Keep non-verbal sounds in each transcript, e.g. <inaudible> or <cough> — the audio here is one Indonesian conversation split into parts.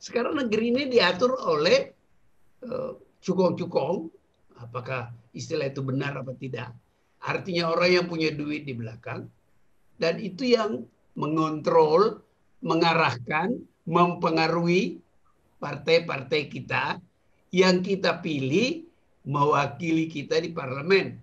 Sekarang negeri ini diatur oleh eh, cukong-cukong, uh, apakah istilah itu benar atau tidak. Artinya orang yang punya duit di belakang, dan itu yang mengontrol, mengarahkan, mempengaruhi partai-partai kita yang kita pilih mewakili kita di parlemen.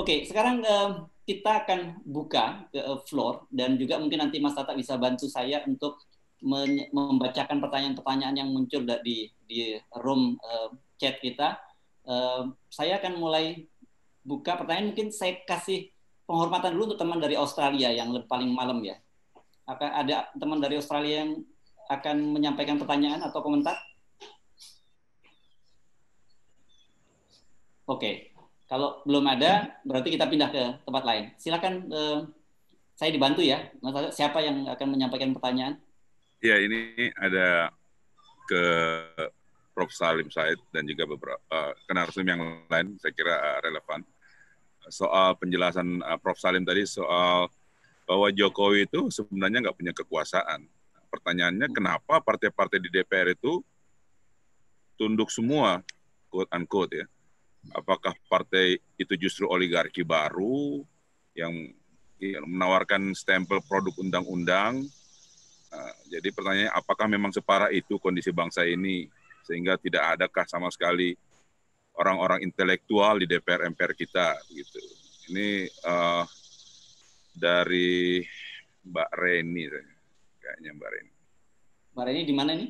Oke, okay, sekarang um, kita akan buka ke eh, floor dan juga mungkin nanti Mas Tata bisa bantu saya untuk membacakan pertanyaan-pertanyaan yang muncul di di room uh, chat kita. Uh, saya akan mulai buka pertanyaan mungkin saya kasih penghormatan dulu untuk teman dari Australia yang paling malam ya. Akan ada teman dari Australia yang akan menyampaikan pertanyaan atau komentar? Oke. Okay. Kalau belum ada, berarti kita pindah ke tempat lain. Silakan eh, saya dibantu ya. siapa yang akan menyampaikan pertanyaan? Ya, ini ada ke Prof. Salim Said dan juga beberapa uh, eh, kenarsum yang lain saya kira uh, relevan. Soal penjelasan uh, Prof. Salim tadi soal bahwa Jokowi itu sebenarnya nggak punya kekuasaan. Pertanyaannya hmm. kenapa partai-partai di DPR itu tunduk semua, quote unquote ya apakah partai itu justru oligarki baru yang iya, menawarkan stempel produk undang-undang. Nah, jadi pertanyaannya, apakah memang separah itu kondisi bangsa ini sehingga tidak adakah sama sekali orang-orang intelektual di DPR MPR kita gitu. Ini uh, dari Mbak Reni kayaknya Mbak Reni. Mbak Reni di mana nih?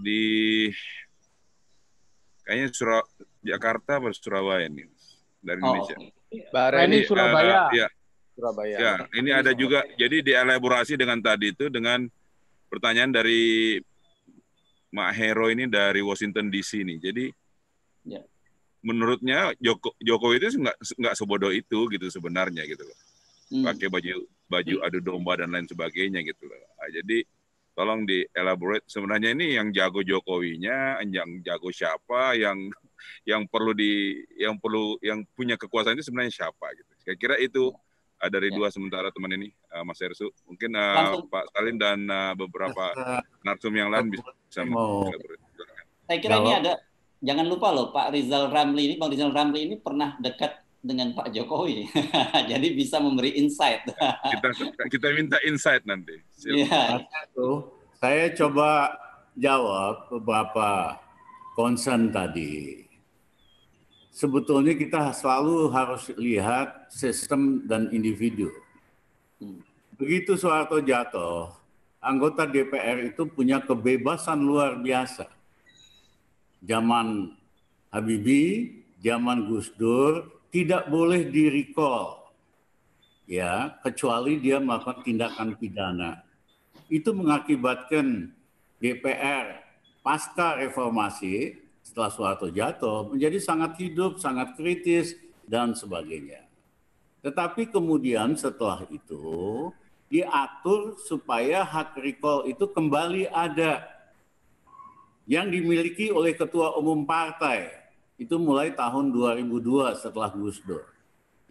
Di kayaknya Surah Jakarta atau Surabaya ini dari oh. Indonesia. Bahrain ini Surabaya. Uh, ya. Surabaya. Ya, ini ada juga. Jadi dielaborasi dengan tadi itu dengan pertanyaan dari Mak Hero ini dari Washington DC nih. Jadi ya. menurutnya Joko Jokowi itu nggak nggak sebodoh itu gitu sebenarnya gitu loh. Hmm. Pakai baju baju adu domba dan lain sebagainya gitu loh. Nah, jadi tolong di sebenarnya ini yang jago Jokowinya, yang jago siapa, yang yang perlu di yang perlu yang punya kekuasaan itu sebenarnya siapa gitu. Saya kira itu uh, dari ya. dua sementara teman ini uh, Mas Ersu, mungkin uh, Pak salim dan uh, beberapa nah, narsum yang lain bisa, bisa oh. Saya kira Halo. ini ada jangan lupa loh Pak Rizal Ramli ini Bang Rizal Ramli ini pernah dekat dengan Pak Jokowi. <laughs> Jadi bisa memberi insight. Ya, kita kita minta insight nanti. Iya. Saya coba jawab beberapa concern tadi sebetulnya kita selalu harus lihat sistem dan individu. Hmm. Begitu Soeharto jatuh, anggota DPR itu punya kebebasan luar biasa. Zaman Habibie, zaman Gus Dur, tidak boleh di-recall. Ya, kecuali dia melakukan tindakan pidana. Itu mengakibatkan DPR pasca reformasi setelah Soeharto jatuh menjadi sangat hidup, sangat kritis dan sebagainya. Tetapi kemudian setelah itu diatur supaya hak recall itu kembali ada yang dimiliki oleh ketua umum partai itu mulai tahun 2002 setelah Gus Dur.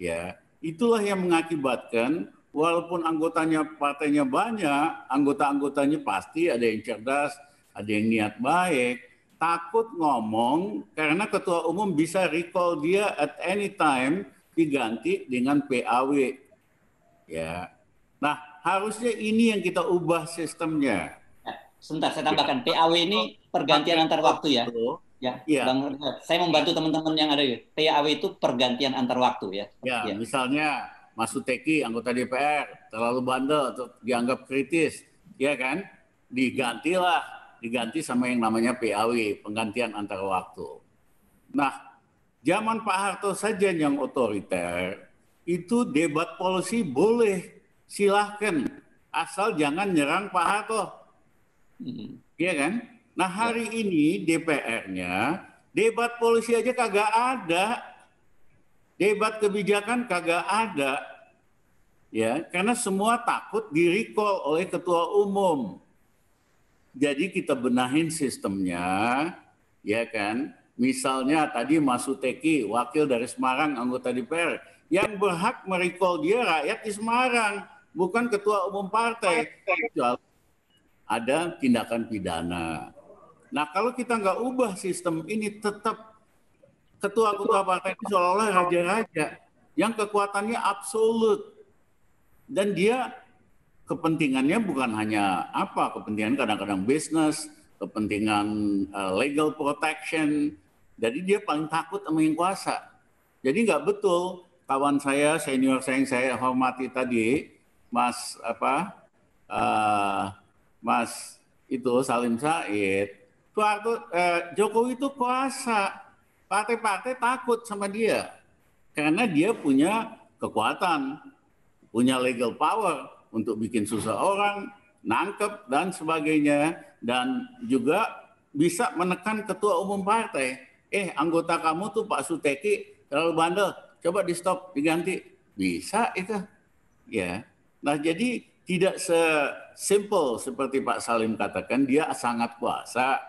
Ya, itulah yang mengakibatkan walaupun anggotanya partainya banyak, anggota-anggotanya pasti ada yang cerdas, ada yang niat baik, takut ngomong karena ketua umum bisa recall dia at any time diganti dengan PAW. Ya. Nah, harusnya ini yang kita ubah sistemnya. Nah, sebentar, saya tambahkan. Ya. PAW ini pergantian antar waktu ya. Ya, ya. Bang, saya membantu iya. teman-teman yang ada ya. PAW itu pergantian antar waktu ya. Ya, ya. misalnya Mas Uteki anggota DPR terlalu bandel atau dianggap kritis, ya kan? Digantilah diganti sama yang namanya PAW, penggantian antara waktu. Nah, zaman Pak Harto saja yang otoriter, itu debat polisi boleh silahkan asal jangan nyerang Pak Harto. Hmm. Iya kan? Nah hari ya. ini DPR-nya debat polisi aja kagak ada. Debat kebijakan kagak ada. Ya, karena semua takut di recall oleh ketua umum. Jadi kita benahin sistemnya, ya kan? Misalnya tadi Mas Uteki, wakil dari Semarang, anggota DPR, yang berhak merecall dia rakyat di Semarang, bukan ketua umum partai. Ada tindakan pidana. Nah kalau kita nggak ubah sistem ini tetap ketua-ketua partai itu seolah-olah raja-raja yang kekuatannya absolut. Dan dia kepentingannya bukan hanya apa, kepentingan kadang-kadang bisnis, kepentingan uh, legal protection. Jadi dia paling takut sama yang kuasa. Jadi nggak betul kawan saya, senior saya yang saya hormati tadi, Mas apa, uh, Mas itu Salim Said, waktu uh, eh, Jokowi itu kuasa, partai-partai takut sama dia karena dia punya kekuatan, punya legal power, untuk bikin susah orang, nangkep dan sebagainya dan juga bisa menekan ketua umum partai. Eh, anggota kamu tuh Pak Suteki terlalu bandel, coba di stop, diganti. Bisa itu. Ya. Nah, jadi tidak se sesimpel seperti Pak Salim katakan dia sangat kuasa.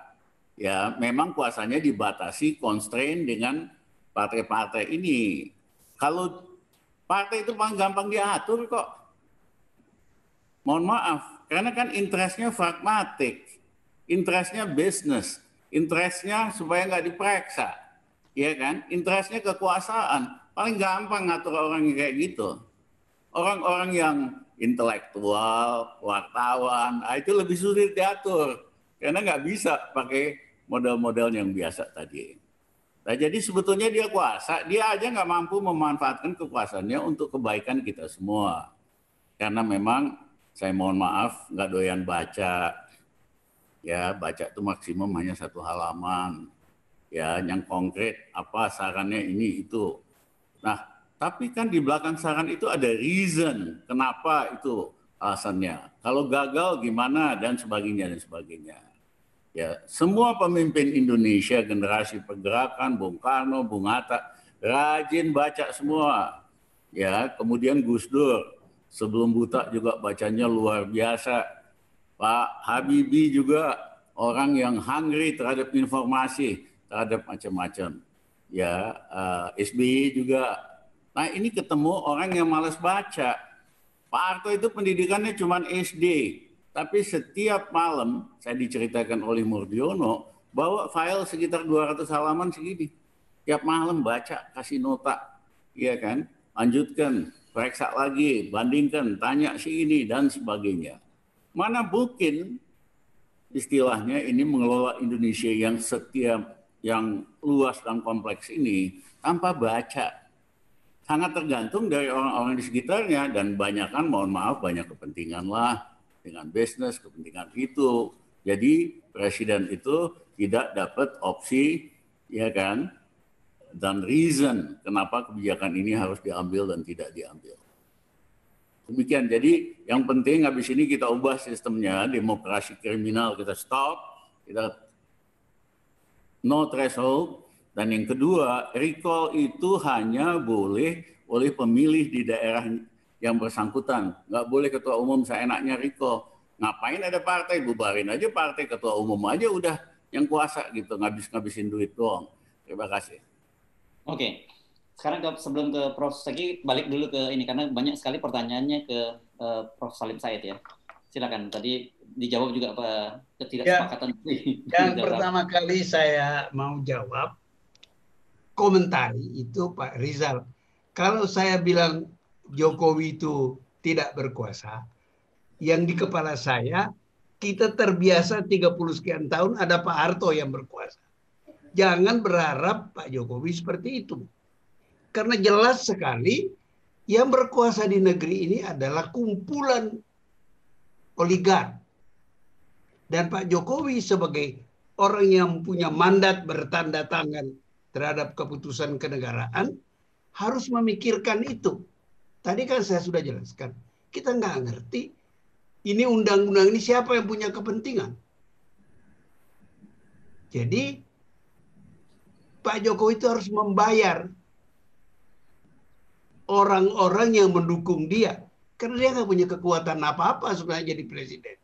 Ya, memang kuasanya dibatasi konstrain dengan partai-partai ini. Kalau partai itu paling gampang diatur kok. Mohon maaf, karena kan interestnya pragmatik, interestnya bisnis, interestnya supaya nggak diperiksa, ya kan? Interestnya kekuasaan, paling gampang ngatur orang yang kayak gitu. Orang-orang yang intelektual, wartawan, nah itu lebih sulit diatur karena nggak bisa pakai model-model yang biasa tadi. Nah, jadi sebetulnya dia kuasa, dia aja nggak mampu memanfaatkan kekuasaannya untuk kebaikan kita semua. Karena memang saya mohon maaf nggak doyan baca ya baca itu maksimum hanya satu halaman ya yang konkret apa sarannya ini itu nah tapi kan di belakang saran itu ada reason kenapa itu alasannya kalau gagal gimana dan sebagainya dan sebagainya ya semua pemimpin Indonesia generasi pergerakan Bung Karno Bung Hatta rajin baca semua ya kemudian Gus Dur sebelum buta juga bacanya luar biasa. Pak Habibie juga orang yang hungry terhadap informasi, terhadap macam-macam. Ya, uh, eh, SBY juga. Nah ini ketemu orang yang malas baca. Pak Arto itu pendidikannya cuma SD. Tapi setiap malam saya diceritakan oleh Murdiono bawa file sekitar 200 halaman segini. Tiap malam baca, kasih nota. Iya kan? Lanjutkan periksa lagi, bandingkan, tanya si ini dan sebagainya. Mana mungkin istilahnya ini mengelola Indonesia yang setiap yang luas dan kompleks ini tanpa baca. Sangat tergantung dari orang-orang di sekitarnya dan banyak kan, mohon maaf banyak kepentingan lah, dengan bisnis, kepentingan itu. Jadi presiden itu tidak dapat opsi ya kan dan reason kenapa kebijakan ini harus diambil dan tidak diambil. Demikian, jadi yang penting habis ini kita ubah sistemnya, demokrasi kriminal kita stop, kita no threshold, dan yang kedua, recall itu hanya boleh oleh pemilih di daerah yang bersangkutan. Nggak boleh ketua umum seenaknya recall. Ngapain ada partai? Bubarin aja partai, ketua umum aja udah yang kuasa gitu, ngabis-ngabisin duit doang. Terima kasih. Oke. Okay. Sekarang ke, sebelum ke Prof Seki balik dulu ke ini karena banyak sekali pertanyaannya ke uh, Prof Salim Said ya. Silakan tadi dijawab juga apa ketidaksepakatan. Ya, yang, yang pertama kali saya mau jawab komentari itu Pak Rizal. Kalau saya bilang Jokowi itu tidak berkuasa, yang di kepala saya kita terbiasa 30 sekian tahun ada Pak Harto yang berkuasa jangan berharap Pak Jokowi seperti itu. Karena jelas sekali yang berkuasa di negeri ini adalah kumpulan oligark. Dan Pak Jokowi sebagai orang yang punya mandat bertanda tangan terhadap keputusan kenegaraan harus memikirkan itu. Tadi kan saya sudah jelaskan, kita nggak ngerti ini undang-undang ini siapa yang punya kepentingan. Jadi Pak Jokowi itu harus membayar orang-orang yang mendukung dia. Karena dia nggak punya kekuatan apa-apa sebenarnya jadi presiden.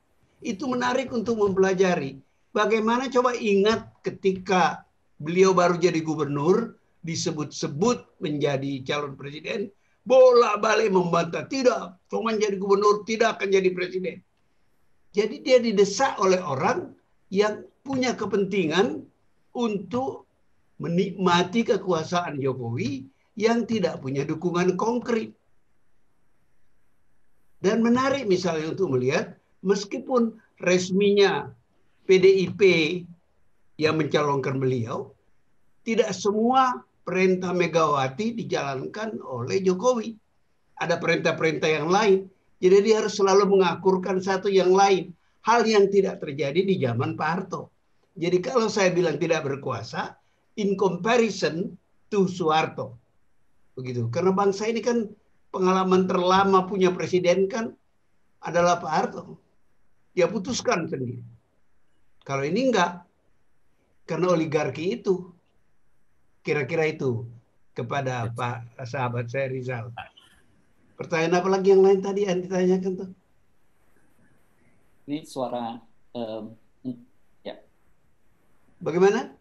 Itu menarik untuk mempelajari. Bagaimana coba ingat ketika beliau baru jadi gubernur, disebut-sebut menjadi calon presiden, bola balik membantah, tidak, cuma jadi gubernur, tidak akan jadi presiden. Jadi dia didesak oleh orang yang punya kepentingan untuk menikmati kekuasaan Jokowi yang tidak punya dukungan konkret. Dan menarik misalnya untuk melihat meskipun resminya PDIP yang mencalonkan beliau, tidak semua perintah Megawati dijalankan oleh Jokowi. Ada perintah-perintah yang lain. Jadi dia harus selalu mengakurkan satu yang lain. Hal yang tidak terjadi di zaman Pak Harto. Jadi kalau saya bilang tidak berkuasa, in comparison to Soeharto. Begitu. Karena bangsa ini kan pengalaman terlama punya presiden kan adalah Pak Harto. Dia putuskan sendiri. Kalau ini enggak, karena oligarki itu, kira-kira itu kepada Pak sahabat saya Rizal. Pertanyaan apa lagi yang lain tadi yang ditanyakan tuh? Ini suara um, ya. Bagaimana?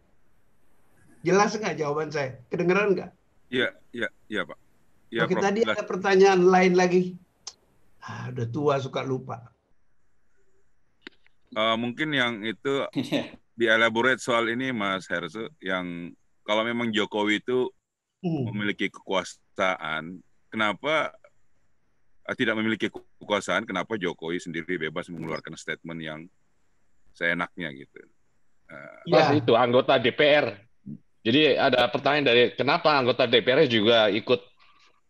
Jelas nggak jawaban saya? Kedengeran nggak? Iya, iya, iya Pak. Ya, Oke, Prof. tadi ada pertanyaan lain lagi. Ah, udah tua suka lupa. Uh, mungkin yang itu iya. dielaborate soal ini Mas Herso, yang kalau memang Jokowi itu hmm. memiliki kekuasaan, kenapa eh, tidak memiliki kekuasaan, kenapa Jokowi sendiri bebas mengeluarkan statement yang seenaknya gitu? Uh, ya. itu anggota DPR jadi ada pertanyaan dari kenapa anggota DPR juga ikut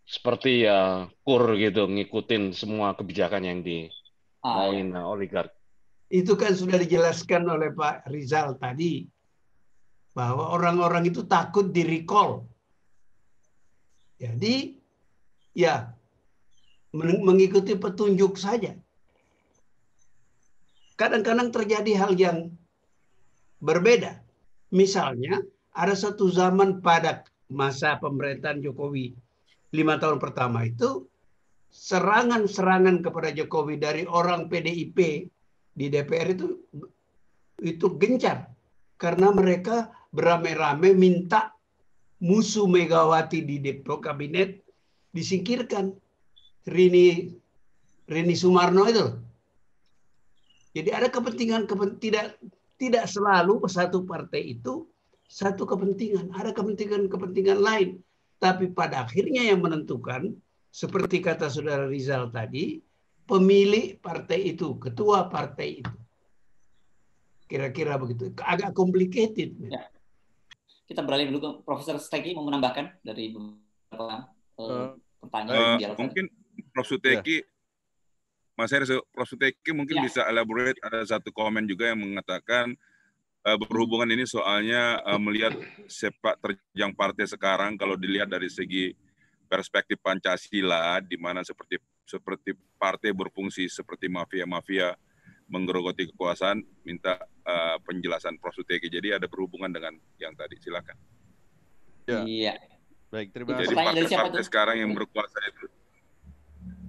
seperti ya uh, kur gitu ngikutin semua kebijakan yang di mauin ah, ya. oligark. Itu kan sudah dijelaskan oleh Pak Rizal tadi bahwa orang-orang itu takut di recall. Jadi ya mengikuti petunjuk saja. Kadang-kadang terjadi hal yang berbeda. Misalnya ada satu zaman pada masa pemerintahan Jokowi lima tahun pertama itu serangan-serangan kepada Jokowi dari orang PDIP di DPR itu itu gencar karena mereka beramai-ramai minta musuh Megawati di depo kabinet disingkirkan Rini Rini Sumarno itu jadi ada kepentingan kepentingan tidak tidak selalu satu partai itu satu kepentingan, ada kepentingan-kepentingan lain. Tapi pada akhirnya yang menentukan, seperti kata saudara Rizal tadi, pemilik partai itu, ketua partai itu. Kira-kira begitu. Agak complicated. Ya. Kita beralih dulu ke Profesor Steki mau menambahkan dari beberapa uh, pertanyaan. Uh, mungkin Prof. Suteki, ya. Mas Heris, Prof. Suteki mungkin ya. bisa elaborate ada satu komen juga yang mengatakan Eh, berhubungan ini soalnya uh, melihat sepak terjang partai sekarang kalau dilihat dari segi perspektif Pancasila di mana seperti seperti partai berfungsi seperti mafia-mafia menggerogoti kekuasaan minta uh, penjelasan Prof Suteki. Jadi ada berhubungan dengan yang tadi silakan. Ya. Iya. Baik, terima kasih. Jadi partai-partai sekarang yang berkuasa itu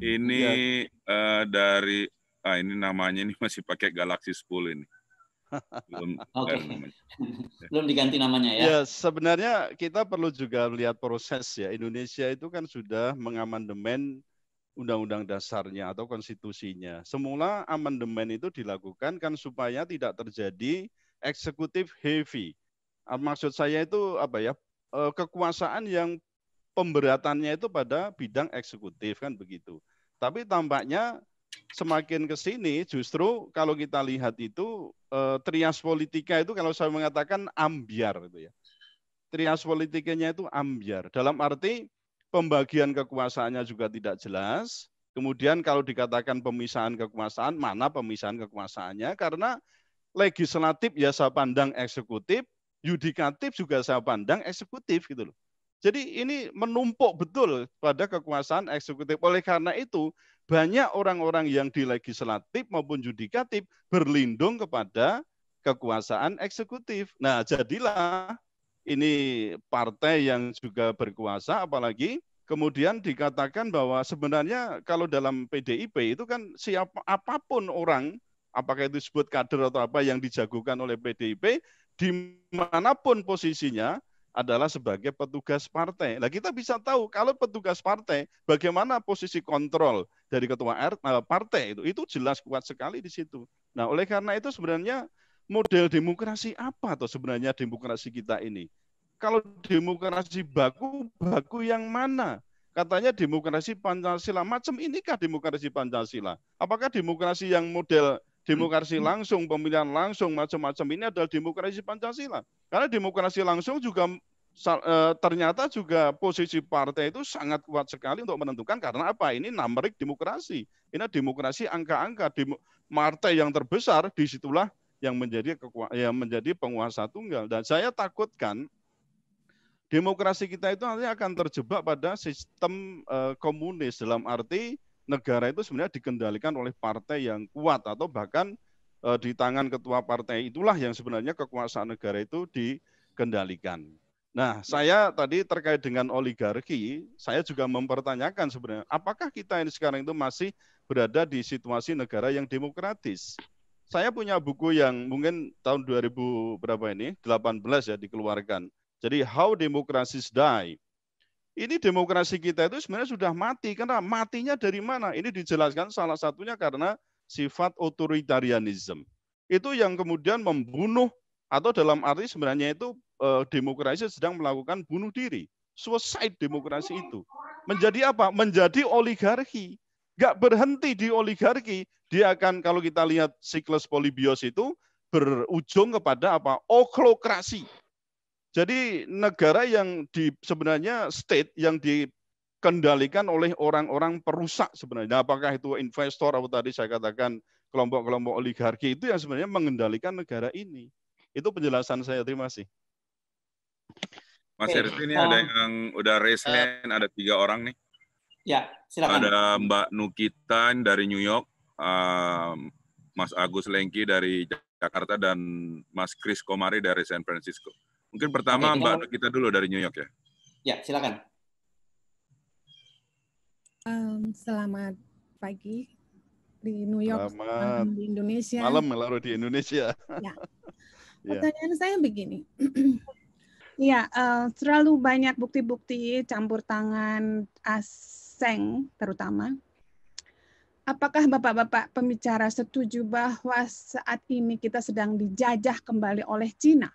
ini ya. uh, dari ah ini namanya ini masih pakai Galaxy 10 ini belum okay. <laughs> belum diganti namanya ya. Ya sebenarnya kita perlu juga melihat proses ya. Indonesia itu kan sudah mengamandemen undang-undang dasarnya atau konstitusinya. Semula amandemen itu dilakukan kan supaya tidak terjadi eksekutif heavy. Ah, maksud saya itu apa ya? Eh, kekuasaan yang pemberatannya itu pada bidang eksekutif kan begitu. Tapi tampaknya semakin ke sini justru kalau kita lihat itu eh, trias politika itu kalau saya mengatakan ambiar gitu ya. Trias politikanya itu ambiar. Dalam arti pembagian kekuasaannya juga tidak jelas. Kemudian kalau dikatakan pemisahan kekuasaan, mana pemisahan kekuasaannya? Karena legislatif ya saya pandang eksekutif, yudikatif juga saya pandang eksekutif gitu loh. Jadi ini menumpuk betul pada kekuasaan eksekutif. Oleh karena itu, banyak orang-orang yang di legislatif maupun yudikatif berlindung kepada kekuasaan eksekutif. Nah, jadilah ini partai yang juga berkuasa apalagi kemudian dikatakan bahwa sebenarnya kalau dalam PDIP itu kan siapa apapun orang apakah itu disebut kader atau apa yang dijagokan oleh PDIP dimanapun posisinya adalah sebagai petugas partai. Nah, kita bisa tahu kalau petugas partai bagaimana posisi kontrol dari ketua eh, partai itu itu jelas kuat sekali di situ. Nah, oleh karena itu sebenarnya model demokrasi apa atau sebenarnya demokrasi kita ini? Kalau demokrasi baku, baku yang mana? Katanya demokrasi Pancasila macam inikah demokrasi Pancasila? Apakah demokrasi yang model demokrasi hmm. langsung, pemilihan langsung, macam-macam ini adalah demokrasi Pancasila. Karena demokrasi langsung juga E, ternyata juga posisi partai itu sangat kuat sekali untuk menentukan karena apa? Ini numerik demokrasi. Ini demokrasi angka-angka. Partai yang terbesar disitulah yang menjadi yang menjadi penguasa tunggal. Dan saya takutkan demokrasi kita itu nanti akan terjebak pada sistem e, komunis dalam arti negara itu sebenarnya dikendalikan oleh partai yang kuat atau bahkan e, di tangan ketua partai itulah yang sebenarnya kekuasaan negara itu dikendalikan. Nah, saya tadi terkait dengan oligarki, saya juga mempertanyakan sebenarnya, apakah kita ini sekarang itu masih berada di situasi negara yang demokratis? Saya punya buku yang mungkin tahun 2000 berapa ini, 18 ya dikeluarkan. Jadi How Democracies Die. Ini demokrasi kita itu sebenarnya sudah mati. Karena matinya dari mana? Ini dijelaskan salah satunya karena sifat otoritarianisme. Itu yang kemudian membunuh atau dalam arti sebenarnya itu Eh, demokrasi sedang melakukan bunuh diri. Suicide demokrasi hmm. itu. Menjadi apa? Menjadi oligarki. Gak berhenti di oligarki. Dia akan, kalau kita lihat siklus polibios itu, berujung kepada apa? Oklokrasi. Jadi negara yang di sebenarnya state yang dikendalikan oleh orang-orang perusak sebenarnya. Apakah itu investor atau tadi saya katakan kelompok-kelompok oligarki itu yang sebenarnya mengendalikan negara ini. Itu penjelasan saya. Terima kasih. Mas okay. ini um, ada yang udah raise hand, eh. ada tiga orang nih. Ya, silakan. Ada Mbak Nukitan dari New York, uh, Mas Agus Lengki dari Jakarta, dan Mas Chris Komari dari San Francisco. Mungkin pertama okay, Mbak kita... Nukita dulu dari New York ya. Ya, silakan. Um, selamat pagi di New York, selamat di Indonesia. Malam, melalui di Indonesia. Ya. <laughs> ya. Pertanyaan yeah. saya begini. <clears throat> Iya, uh, terlalu banyak bukti-bukti campur tangan aseng terutama. Apakah Bapak-bapak pembicara setuju bahwa saat ini kita sedang dijajah kembali oleh Cina?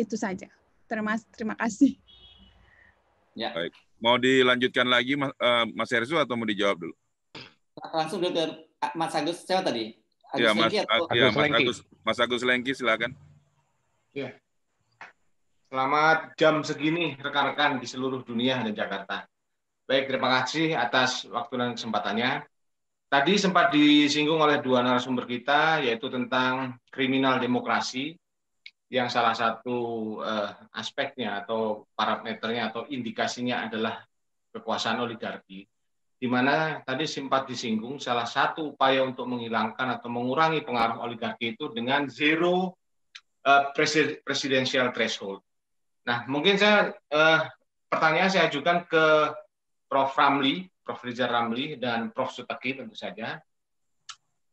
Itu saja. Terima, terima kasih. Ya. Baik. Mau dilanjutkan lagi Mas, uh, Mas atau mau dijawab dulu? Langsung dulu ah, Mas Agus siapa tadi? Ya, Agus ya, Mas, Lengki atau... ya, Mas Agus Lengki, Mas Agus Lengki silakan. Ya. Selamat jam segini rekan-rekan di seluruh dunia dan Jakarta. Baik, terima kasih atas waktu dan kesempatannya. Tadi sempat disinggung oleh dua narasumber kita, yaitu tentang kriminal demokrasi, yang salah satu uh, aspeknya atau parameternya atau indikasinya adalah kekuasaan oligarki, di mana tadi sempat disinggung salah satu upaya untuk menghilangkan atau mengurangi pengaruh oligarki itu dengan zero uh, presidensial threshold Nah, mungkin saya eh, pertanyaan saya ajukan ke Prof. Ramli, Prof. Rizal Ramli, dan Prof. Sutaki tentu saja.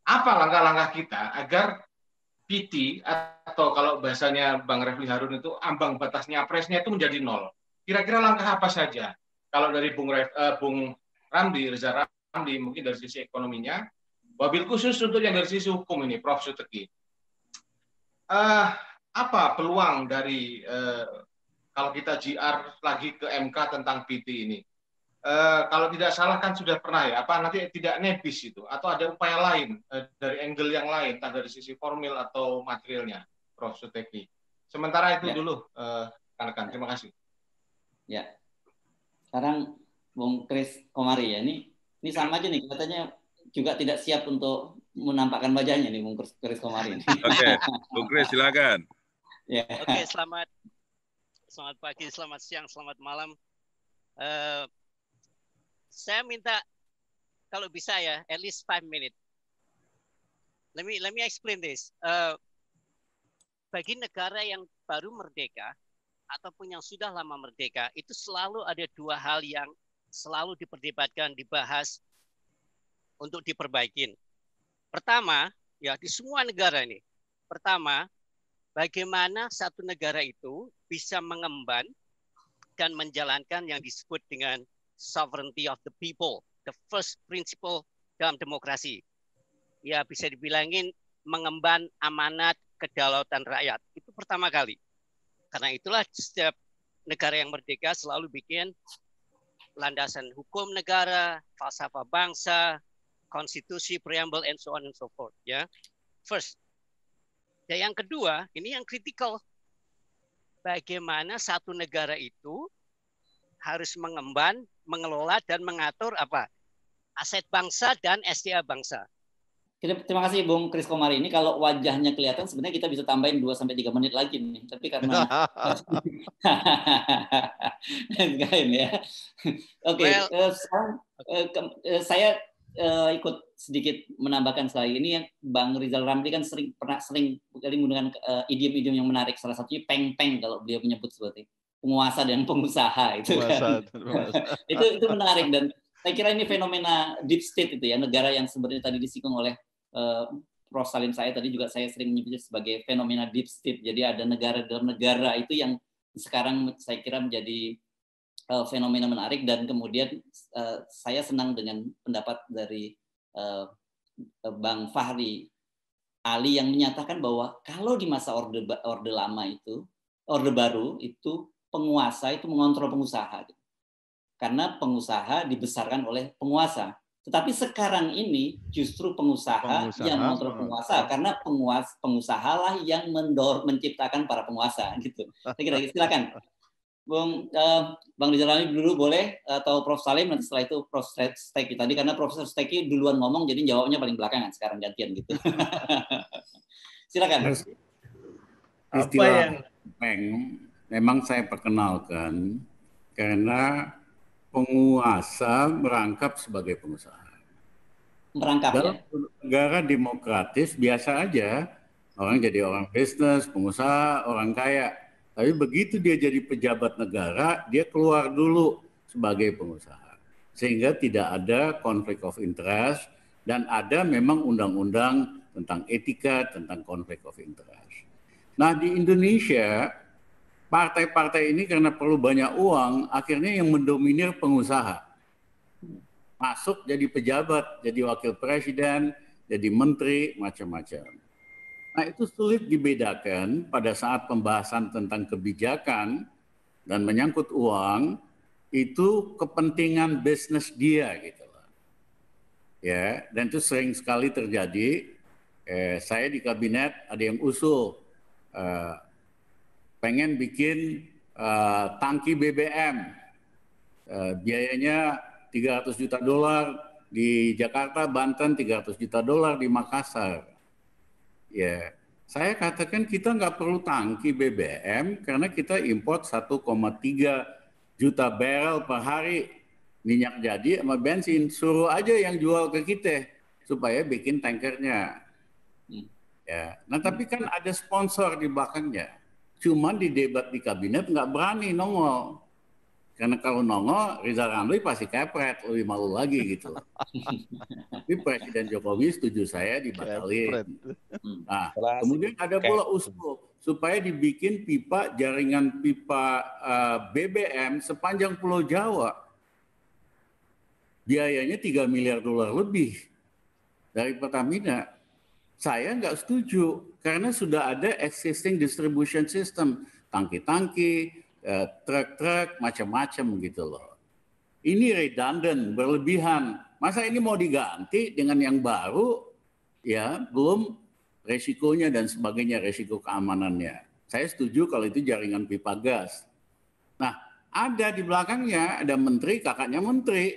Apa langkah-langkah kita agar PT atau kalau bahasanya Bang Refli Harun itu ambang batasnya presnya itu menjadi nol. Kira-kira langkah apa saja? Kalau dari Bung, Ref, eh, Bung Ramli, Rizal Ramli, mungkin dari sisi ekonominya, wabil khusus untuk yang dari sisi hukum ini, Prof. Suteki. Eh, apa peluang dari eh, kalau kita JR lagi ke MK tentang PT ini. E, kalau tidak salah kan sudah pernah ya, apa nanti tidak nebis itu, atau ada upaya lain e, dari angle yang lain, entah dari sisi formil atau materialnya, Prof. Suteki. Sementara itu ya. dulu, eh, rekan-rekan. -kan. Terima kasih. Ya. Sekarang Bung Kris Komari ya, ini, ini sama aja nih, katanya juga tidak siap untuk menampakkan wajahnya nih Bung Kris, Komari. Oke, Bung Kris silakan. Ya. Oke, okay, selamat selamat pagi, selamat siang, selamat malam. Uh, saya minta kalau bisa ya, at least five minutes. Let me let me explain this. Uh, bagi negara yang baru merdeka ataupun yang sudah lama merdeka, itu selalu ada dua hal yang selalu diperdebatkan, dibahas untuk diperbaikin. Pertama, ya di semua negara ini. Pertama, bagaimana satu negara itu bisa mengemban dan menjalankan yang disebut dengan sovereignty of the people, the first principle dalam demokrasi. Ya bisa dibilangin mengemban amanat kedaulatan rakyat. Itu pertama kali. Karena itulah setiap negara yang merdeka selalu bikin landasan hukum negara, falsafah bangsa, konstitusi, preamble, and so on and so forth. Ya, first. Dan yang kedua, ini yang kritikal bagaimana satu negara itu harus mengemban, mengelola dan mengatur apa aset bangsa dan SDA bangsa. Terima kasih Bung Kris Komar ini. Kalau wajahnya kelihatan, sebenarnya kita bisa tambahin 2 sampai tiga menit lagi nih. Tapi karena <laughs> <laughs> ya. Oke, okay. well, uh, saya uh, ikut sedikit menambahkan saya ini yang Bang Rizal Ramli kan sering pernah sering kali menggunakan uh, idiom-idiom yang menarik salah satunya peng-peng kalau beliau menyebut seperti penguasa dan pengusaha itu penguasa, kan. Penguasa. <laughs> itu itu menarik dan saya kira ini fenomena deep state itu ya negara yang sebenarnya tadi disinggung oleh uh, Prof Salim saya tadi juga saya sering menyebutnya sebagai fenomena deep state. Jadi ada negara dalam negara itu yang sekarang saya kira menjadi uh, fenomena menarik dan kemudian uh, saya senang dengan pendapat dari uh, Bang Fahri Ali yang menyatakan bahwa kalau di masa orde orde lama itu orde baru itu penguasa itu mengontrol pengusaha karena pengusaha dibesarkan oleh penguasa tetapi sekarang ini justru pengusaha, pengusaha yang mengontrol penguasa karena penguas pengusaha lah yang mendor menciptakan para penguasa gitu saya kira silakan Bung uh, Bang Dijalani dulu boleh atau eh, Prof Salim nanti setelah itu Prof Steki tadi karena Prof Steki duluan ngomong jadi jawabnya paling belakangan sekarang gantian gitu. <laughs> Silakan. Apa Istilah yang peng memang saya perkenalkan karena penguasa merangkap sebagai pengusaha. Merangkap ya? Dalam ya? negara demokratis biasa aja orang jadi orang bisnis, pengusaha, orang kaya tapi begitu dia jadi pejabat negara, dia keluar dulu sebagai pengusaha. Sehingga tidak ada konflik of interest dan ada memang undang-undang tentang etika, tentang konflik of interest. Nah di Indonesia, partai-partai ini karena perlu banyak uang, akhirnya yang mendominir pengusaha. Masuk jadi pejabat, jadi wakil presiden, jadi menteri, macam-macam. Nah, itu sulit dibedakan pada saat pembahasan tentang kebijakan dan menyangkut uang itu kepentingan bisnis dia gitu loh. Ya, dan itu sering sekali terjadi. Eh, saya di kabinet ada yang usul eh, pengen bikin eh, tangki BBM eh, biayanya 300 juta dolar di Jakarta, Banten 300 juta dolar di Makassar ya saya katakan kita nggak perlu tangki BBM karena kita import 1,3 juta barrel per hari minyak jadi sama bensin suruh aja yang jual ke kita supaya bikin tankernya hmm. ya nah tapi kan ada sponsor di belakangnya cuman di debat di kabinet nggak berani nongol karena kalau nongol, Rizal Ramli pasti kepret, lebih malu lagi gitu. <laughs> Tapi Presiden Jokowi setuju saya dibatalin. Nah, kemudian ada pula usul supaya dibikin pipa jaringan pipa uh, eh, BBM sepanjang Pulau Jawa. Biayanya 3 miliar dolar lebih dari Pertamina. Saya nggak setuju karena sudah ada existing distribution system, tangki-tangki, eh, truk-truk macam-macam gitu loh. Ini redundant, berlebihan. Masa ini mau diganti dengan yang baru ya belum resikonya dan sebagainya, resiko keamanannya. Saya setuju kalau itu jaringan pipa gas. Nah, ada di belakangnya ada menteri, kakaknya menteri.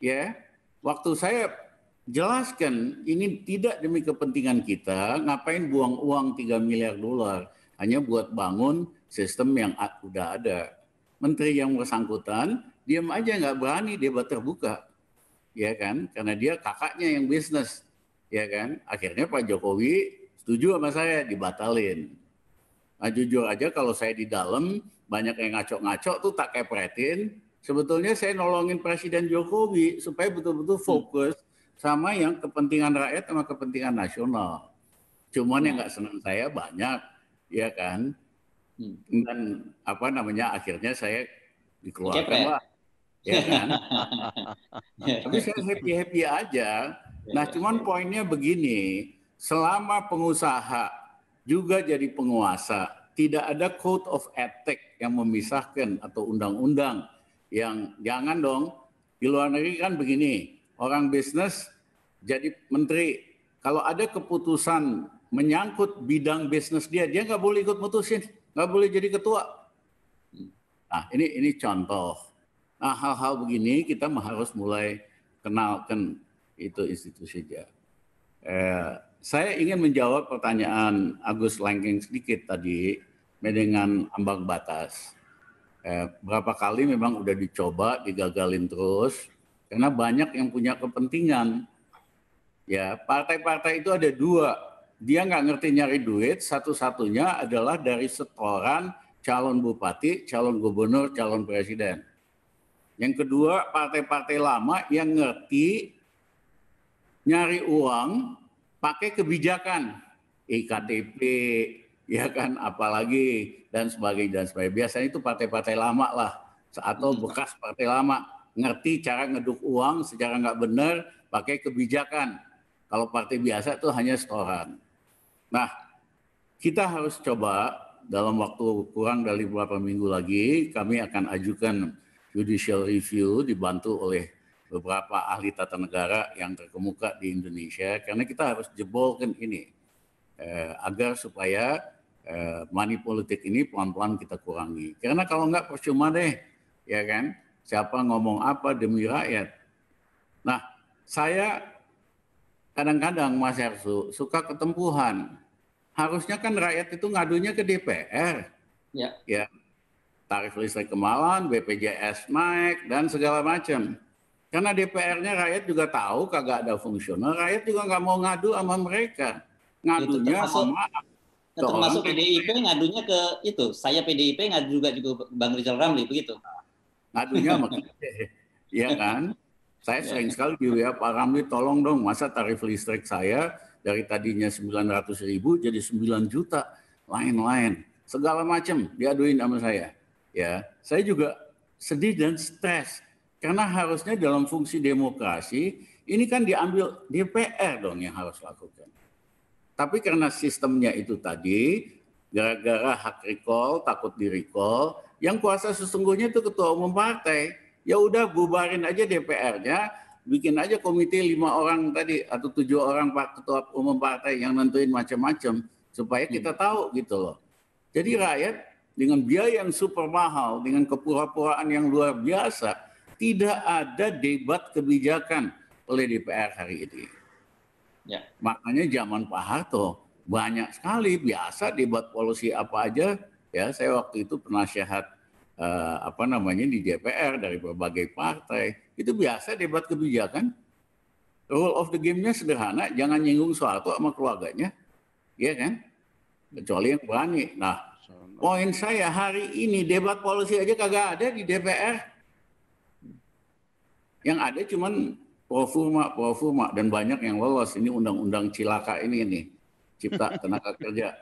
Ya. Waktu saya jelaskan ini tidak demi kepentingan kita, ngapain buang uang 3 miliar dolar hanya buat bangun sistem yang udah ada. Menteri yang bersangkutan diam aja nggak berani dia terbuka, ya kan? Karena dia kakaknya yang bisnis, ya kan? Akhirnya Pak Jokowi setuju sama saya dibatalin. Nah, jujur aja kalau saya di dalam banyak yang ngaco-ngaco tuh tak kepretin. Sebetulnya saya nolongin Presiden Jokowi supaya betul-betul hmm. fokus sama yang kepentingan rakyat sama kepentingan nasional. Cuman yang nggak senang saya banyak, ya kan? hmm. dan apa namanya akhirnya saya dikeluarkan lah ya kan <laughs> tapi saya happy happy aja nah ya. cuman poinnya begini selama pengusaha juga jadi penguasa tidak ada code of ethic yang memisahkan atau undang-undang yang jangan dong di luar negeri kan begini orang bisnis jadi menteri kalau ada keputusan menyangkut bidang bisnis dia dia nggak boleh ikut mutusin nggak boleh jadi ketua. Nah, ini ini contoh. Nah, hal-hal begini kita harus mulai kenalkan itu institusi Eh, saya ingin menjawab pertanyaan Agus Lengking sedikit tadi dengan ambang batas. Eh, berapa kali memang udah dicoba, digagalin terus, karena banyak yang punya kepentingan. Ya, partai-partai itu ada dua dia nggak ngerti nyari duit, satu-satunya adalah dari setoran calon bupati, calon gubernur, calon presiden. Yang kedua, partai-partai lama yang ngerti nyari uang pakai kebijakan iktp ya kan apalagi dan sebagainya dan sebagainya biasanya itu partai-partai lama lah atau bekas partai lama ngerti cara ngeduk uang secara nggak benar pakai kebijakan kalau partai biasa itu hanya setoran Nah, kita harus coba dalam waktu kurang dari beberapa minggu lagi kami akan ajukan judicial review dibantu oleh beberapa ahli tata negara yang terkemuka di Indonesia karena kita harus jebolkan ini eh, agar supaya eh, money politik ini pelan-pelan kita kurangi karena kalau enggak percuma deh ya kan siapa ngomong apa demi rakyat nah saya kadang-kadang Mas Ersu suka ketempuhan. Harusnya kan rakyat itu ngadunya ke DPR. Ya. ya. Tarif listrik kemalan, BPJS naik, dan segala macam. Karena DPR-nya rakyat juga tahu kagak ada fungsional, rakyat juga nggak mau ngadu sama mereka. Ngadunya termasuk, sama termasuk PDIP gitu. ngadunya ke itu, saya PDIP ngadu juga juga Bang Rizal Ramli begitu. Ngadunya sama ya kan? Saya iya, sering iya. sekali di gitu WA ya, Pak Ramli tolong dong masa tarif listrik saya dari tadinya 900 ribu jadi 9 juta lain-lain segala macam diaduin sama saya ya saya juga sedih dan stres karena harusnya dalam fungsi demokrasi ini kan diambil DPR dong yang harus lakukan tapi karena sistemnya itu tadi gara-gara hak recall takut di recall yang kuasa sesungguhnya itu ketua umum partai ya udah bubarin aja DPR-nya, bikin aja komite lima orang tadi atau tujuh orang Pak Ketua Umum Partai yang nentuin macam-macam supaya hmm. kita hmm. tahu gitu loh. Jadi hmm. rakyat dengan biaya yang super mahal, dengan kepura-puraan yang luar biasa, tidak ada debat kebijakan oleh DPR hari ini. Ya. Makanya zaman Pak Harto banyak sekali biasa debat polisi apa aja ya saya waktu itu pernah sehat Eh, apa namanya di DPR dari berbagai partai itu biasa debat kebijakan rule of the game-nya sederhana jangan nyinggung suatu sama keluarganya ya kan kecuali yang berani nah poin saya hari ini debat polisi aja kagak ada di DPR yang ada cuman profuma profuma dan banyak yang lolos ini undang-undang cilaka ini nih cipta <laughs> tenaga kerja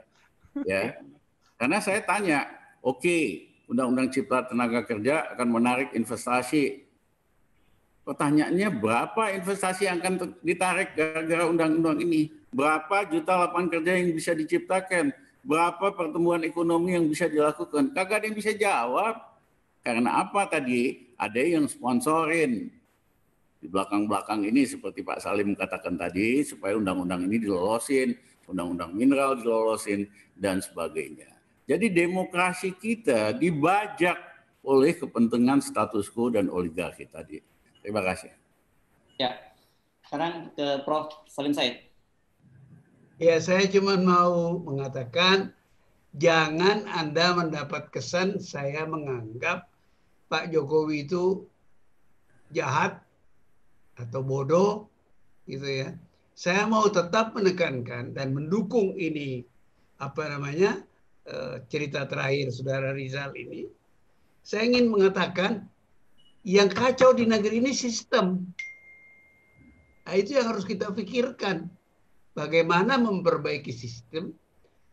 ya <laughs> karena saya tanya oke okay, Undang-Undang Cipta Tenaga Kerja akan menarik investasi. Pertanyaannya berapa investasi yang akan ditarik gara-gara undang-undang ini? Berapa juta lapangan kerja yang bisa diciptakan? Berapa pertumbuhan ekonomi yang bisa dilakukan? Kagak ada yang bisa jawab. Karena apa tadi? Ada yang sponsorin di belakang-belakang ini seperti Pak Salim katakan tadi supaya undang-undang ini dilolosin, undang-undang mineral dilolosin dan sebagainya. Jadi demokrasi kita dibajak oleh kepentingan status quo dan oligarki tadi. Terima kasih. Ya, sekarang ke Prof. Salim Said. Ya, saya cuma mau mengatakan jangan Anda mendapat kesan saya menganggap Pak Jokowi itu jahat atau bodoh gitu ya. Saya mau tetap menekankan dan mendukung ini apa namanya Eh, cerita terakhir saudara Rizal ini, saya ingin mengatakan yang kacau di negeri ini sistem. Nah, itu yang harus kita pikirkan. Bagaimana memperbaiki sistem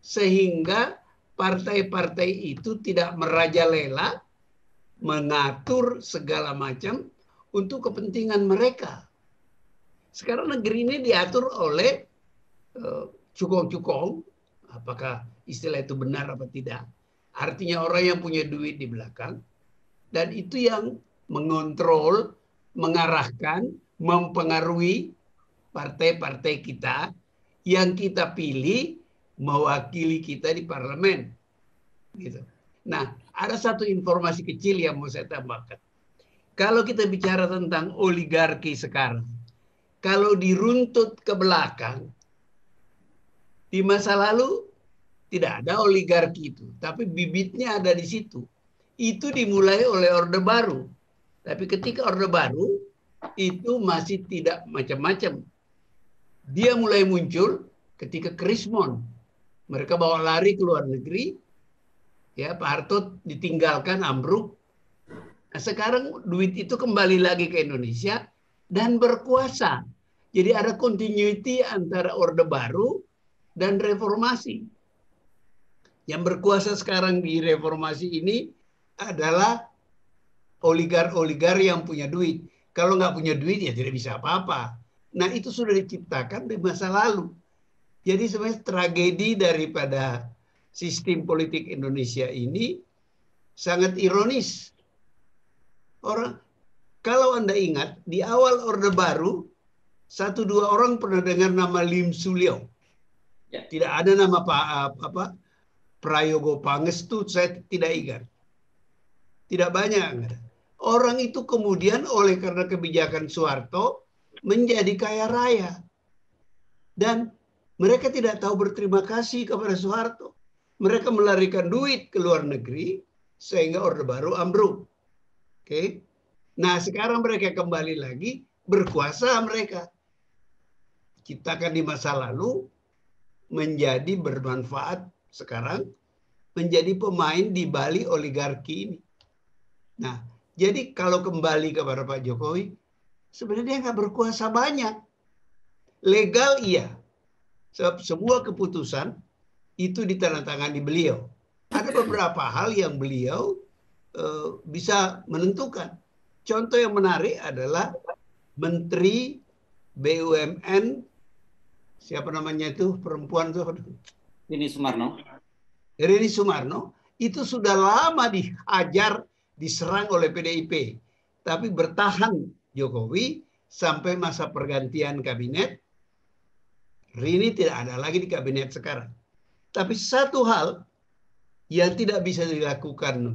sehingga partai-partai itu tidak merajalela mengatur segala macam untuk kepentingan mereka. Sekarang negeri ini diatur oleh eh, cukong-cukong, uh, apakah istilah itu benar apa tidak. Artinya orang yang punya duit di belakang dan itu yang mengontrol, mengarahkan, mempengaruhi partai-partai kita yang kita pilih mewakili kita di parlemen. Gitu. Nah, ada satu informasi kecil yang mau saya tambahkan. Kalau kita bicara tentang oligarki sekarang, kalau diruntut ke belakang, di masa lalu tidak ada oligarki itu, tapi bibitnya ada di situ. Itu dimulai oleh Orde Baru. Tapi ketika Orde Baru itu masih tidak macam-macam. Dia mulai muncul ketika Krismon. Mereka bawa lari ke luar negeri. Ya, Pak Harto ditinggalkan ambruk. Nah, sekarang duit itu kembali lagi ke Indonesia dan berkuasa. Jadi ada continuity antara Orde Baru dan reformasi. Yang berkuasa sekarang di reformasi ini adalah oligar-oligar yang punya duit. Kalau nggak punya duit ya tidak bisa apa-apa. Nah itu sudah diciptakan di masa lalu. Jadi sebenarnya tragedi daripada sistem politik Indonesia ini sangat ironis. Orang kalau Anda ingat di awal Orde Baru satu dua orang pernah dengar nama Lim Sulio. Ya. Tidak ada nama Pak apa Prayogo Pangestu saya tidak ingat. Tidak banyak. Orang itu kemudian oleh karena kebijakan Soeharto menjadi kaya raya. Dan mereka tidak tahu berterima kasih kepada Soeharto. Mereka melarikan duit ke luar negeri sehingga Orde Baru ambruk. Oke. Nah, sekarang mereka kembali lagi berkuasa mereka. Ciptakan di masa lalu menjadi bermanfaat sekarang menjadi pemain di Bali oligarki ini. Nah, jadi kalau kembali kepada Pak Jokowi, sebenarnya nggak berkuasa banyak. Legal iya, sebab semua keputusan itu ditandatangani beliau. Ada beberapa hal yang beliau uh, bisa menentukan. Contoh yang menarik adalah Menteri BUMN siapa namanya itu perempuan tuh Rini Sumarno. Rini Sumarno itu sudah lama diajar diserang oleh PDIP. Tapi bertahan Jokowi sampai masa pergantian kabinet. Rini tidak ada lagi di kabinet sekarang. Tapi satu hal yang tidak bisa dilakukan,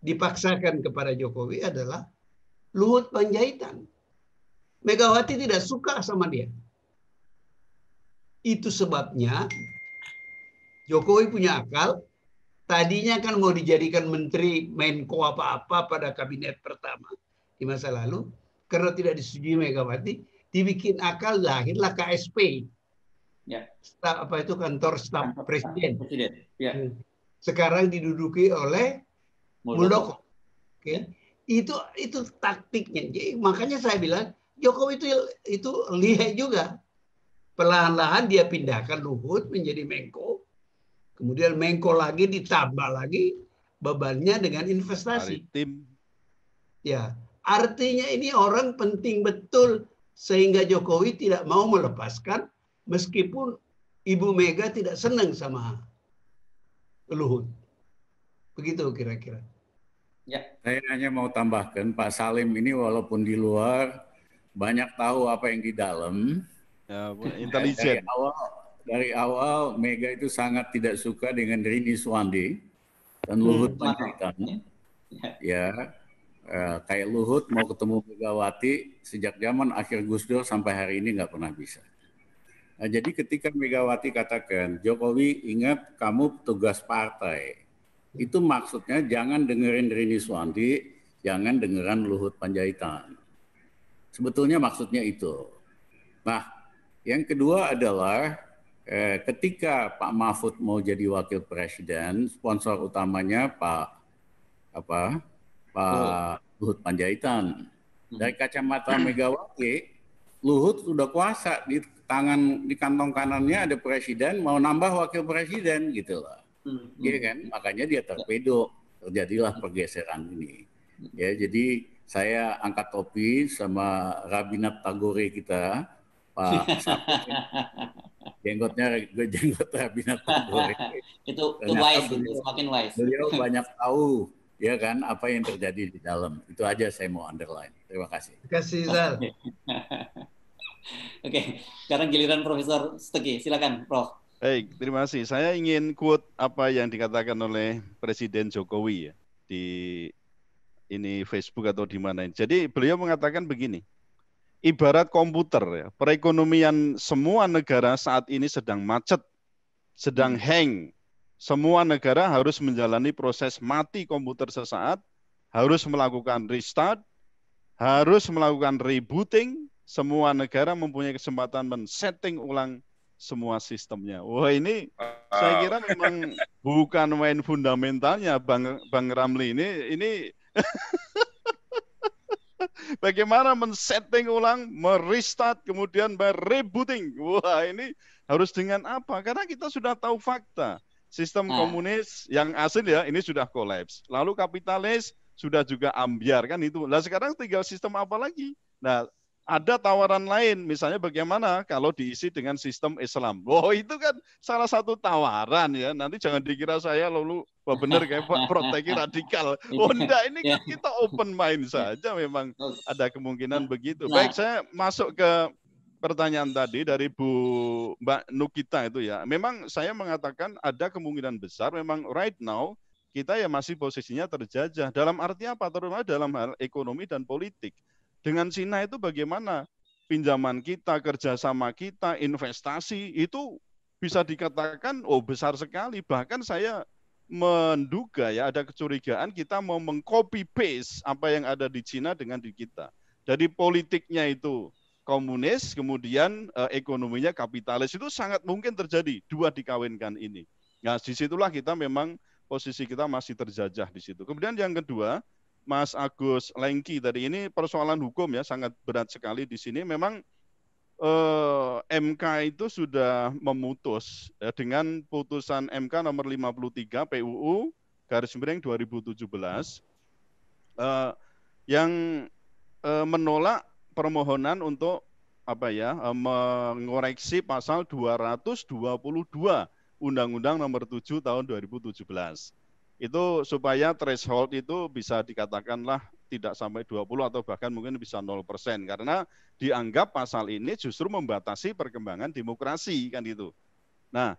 dipaksakan kepada Jokowi adalah Luhut Panjaitan. Megawati tidak suka sama dia. Itu sebabnya Jokowi punya akal. Tadinya kan mau dijadikan menteri Menko apa-apa pada kabinet pertama di masa lalu. Karena tidak disetujui Megawati, dibikin akal lahirlah KSP. Ya. Staf, apa itu kantor staf presiden. Presiden. Ya. Hmm. Sekarang diduduki oleh Muldoko. Oke. Itu itu taktiknya. Jadi makanya saya bilang Jokowi itu itu lihai juga. pelan lahan dia pindahkan Luhut menjadi Menko Kemudian Menko lagi ditambah lagi bebannya dengan investasi. Maritim. Ya, artinya ini orang penting betul sehingga Jokowi tidak mau melepaskan meskipun Ibu Mega tidak senang sama Luhut. Begitu kira-kira. Ya. Saya hanya mau tambahkan Pak Salim ini walaupun di luar banyak tahu apa yang di dalam. Ya, <laughs> intelijen. Dari awal dari awal Mega itu sangat tidak suka dengan Rini Suwandi dan hmm, Luhut hmm, Panjaitan. Ya, ya eh, kayak Luhut mau ketemu Megawati sejak zaman akhir Gus Dur sampai hari ini nggak pernah bisa. Nah, jadi ketika Megawati katakan Jokowi ingat kamu tugas partai, itu maksudnya jangan dengerin Rini Suwandi, jangan dengeran Luhut Panjaitan. Sebetulnya maksudnya itu. Nah, yang kedua adalah eh, ketika Pak Mahfud mau jadi wakil presiden, sponsor utamanya Pak apa Pak Luhut Panjaitan. Hmm. Dari kacamata Megawati, Luhut sudah kuasa di tangan di kantong kanannya ada presiden mau nambah wakil presiden gitu lah. Hmm, hmm. Iya kan? Makanya dia terpedo Terjadilah pergeseran ini. Ya, jadi saya angkat topi sama Rabinat Tagore kita Pak <laughs> jenggotnya gue jenggot binatang goreng. itu, wise, itu semakin wise. Beliau <laughs> banyak tahu ya kan apa yang terjadi di dalam. Itu aja saya mau underline. Terima kasih. Terima kasih Zal. Oke, <laughs> okay. sekarang giliran Profesor Stegi. Silakan, Prof. Baik, terima kasih. Saya ingin quote apa yang dikatakan oleh Presiden Jokowi ya di ini Facebook atau di mana. Jadi beliau mengatakan begini, ibarat komputer ya. Perekonomian semua negara saat ini sedang macet, sedang hmm. hang. Semua negara harus menjalani proses mati komputer sesaat, harus melakukan restart, harus melakukan rebooting. Semua negara mempunyai kesempatan men-setting ulang semua sistemnya. Wah ini wow. saya kira memang <laughs> bukan main fundamentalnya Bang Bang Ramli ini ini <laughs> <laughs> Bagaimana men-setting ulang, merestart, kemudian merebooting. Wah ini harus dengan apa? Karena kita sudah tahu fakta. Sistem nah. komunis yang asli ya ini sudah kolaps. Lalu kapitalis sudah juga ambiar kan itu. Nah sekarang tinggal sistem apa lagi? Nah ada tawaran lain, misalnya bagaimana kalau diisi dengan sistem Islam. Wow, oh, itu kan salah satu tawaran ya. Nanti jangan dikira saya lalu wah benar kayak <laughs> proteksi radikal. Oh enggak, ini kan <laughs> kita open mind saja memang ada kemungkinan begitu. Nah. Baik, saya masuk ke pertanyaan tadi dari Bu Mbak Nukita itu ya. Memang saya mengatakan ada kemungkinan besar memang right now kita ya masih posisinya terjajah. Dalam arti apa? Terutama dalam hal ekonomi dan politik dengan Cina itu bagaimana pinjaman kita, kerjasama kita, investasi itu bisa dikatakan oh besar sekali. Bahkan saya menduga ya ada kecurigaan kita mau mengcopy paste apa yang ada di Cina dengan di kita. Jadi politiknya itu komunis, kemudian eh, ekonominya kapitalis itu sangat mungkin terjadi dua dikawinkan ini. Nah, disitulah kita memang posisi kita masih terjajah di situ. Kemudian yang kedua, Mas Agus Lengki tadi ini persoalan hukum ya sangat berat sekali di sini. Memang eh, MK itu sudah memutus ya, dengan putusan MK nomor 53 PUU garis miring 2017 eh, yang eh, menolak permohonan untuk apa ya eh, mengoreksi pasal 222 Undang-Undang Nomor 7 Tahun 2017 itu supaya threshold itu bisa dikatakanlah tidak sampai 20 atau bahkan mungkin bisa 0% karena dianggap pasal ini justru membatasi perkembangan demokrasi kan itu. Nah,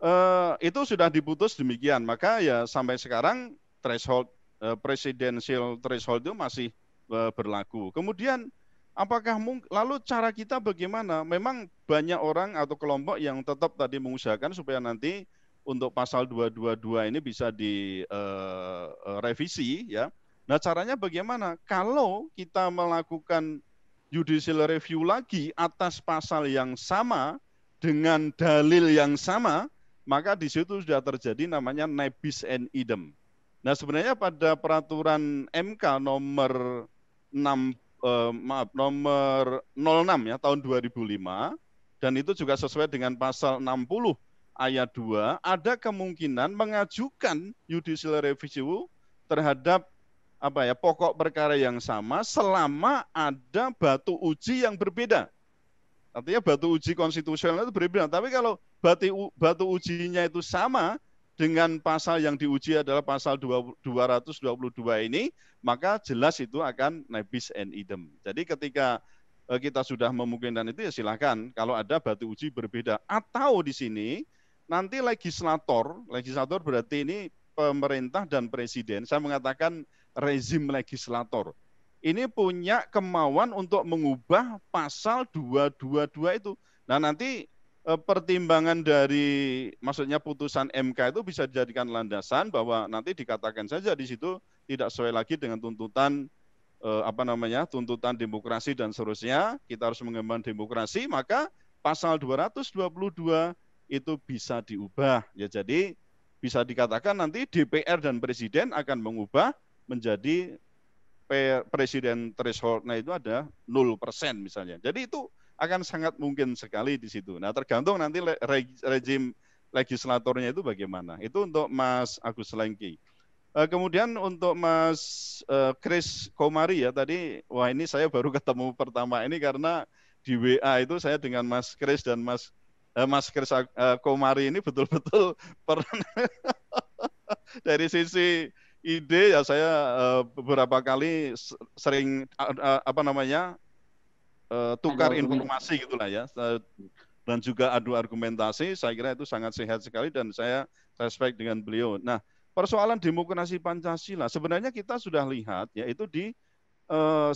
eh, itu sudah diputus demikian, maka ya sampai sekarang threshold eh, presidential threshold itu masih eh, berlaku. Kemudian apakah lalu cara kita bagaimana? Memang banyak orang atau kelompok yang tetap tadi mengusahakan supaya nanti untuk pasal 222 ini bisa direvisi eh, eh, ya. Nah, caranya bagaimana? Kalau kita melakukan judicial review lagi atas pasal yang sama dengan dalil yang sama, maka di situ sudah terjadi namanya nebis and idem. Nah, sebenarnya pada peraturan MK nomor 6 eh, maaf nomor 06 ya tahun 2005 dan itu juga sesuai dengan pasal 60 ayat 2 ada kemungkinan mengajukan judicial review terhadap apa ya pokok perkara yang sama selama ada batu uji yang berbeda. Artinya batu uji konstitusional itu berbeda. Tapi kalau batu, batu ujinya itu sama dengan pasal yang diuji adalah pasal 222 ini, maka jelas itu akan nebis and idem. Jadi ketika eh, kita sudah memungkinkan itu ya silahkan kalau ada batu uji berbeda atau di sini nanti legislator, legislator berarti ini pemerintah dan presiden, saya mengatakan rezim legislator. Ini punya kemauan untuk mengubah pasal 222 itu. Nah, nanti eh, pertimbangan dari maksudnya putusan MK itu bisa dijadikan landasan bahwa nanti dikatakan saja di situ tidak sesuai lagi dengan tuntutan eh, apa namanya tuntutan demokrasi dan seterusnya kita harus mengembangkan demokrasi maka pasal 222 itu bisa diubah. Ya jadi bisa dikatakan nanti DPR dan presiden akan mengubah menjadi presiden threshold nah itu ada 0% misalnya. Jadi itu akan sangat mungkin sekali di situ. Nah tergantung nanti rejim legislatornya itu bagaimana. Itu untuk Mas Agus Lengki. Eh, kemudian untuk Mas eh, Chris Komari ya tadi, wah ini saya baru ketemu pertama ini karena di WA itu saya dengan Mas Chris dan Mas Eh, Mas Kris eh, Komari ini betul-betul <laughs> dari sisi ide ya saya eh, beberapa kali sering apa namanya tukar informasi gitulah ya dan juga adu argumentasi saya kira itu sangat sehat sekali dan saya respect dengan beliau. Nah, persoalan demokrasi Pancasila sebenarnya kita sudah lihat yaitu di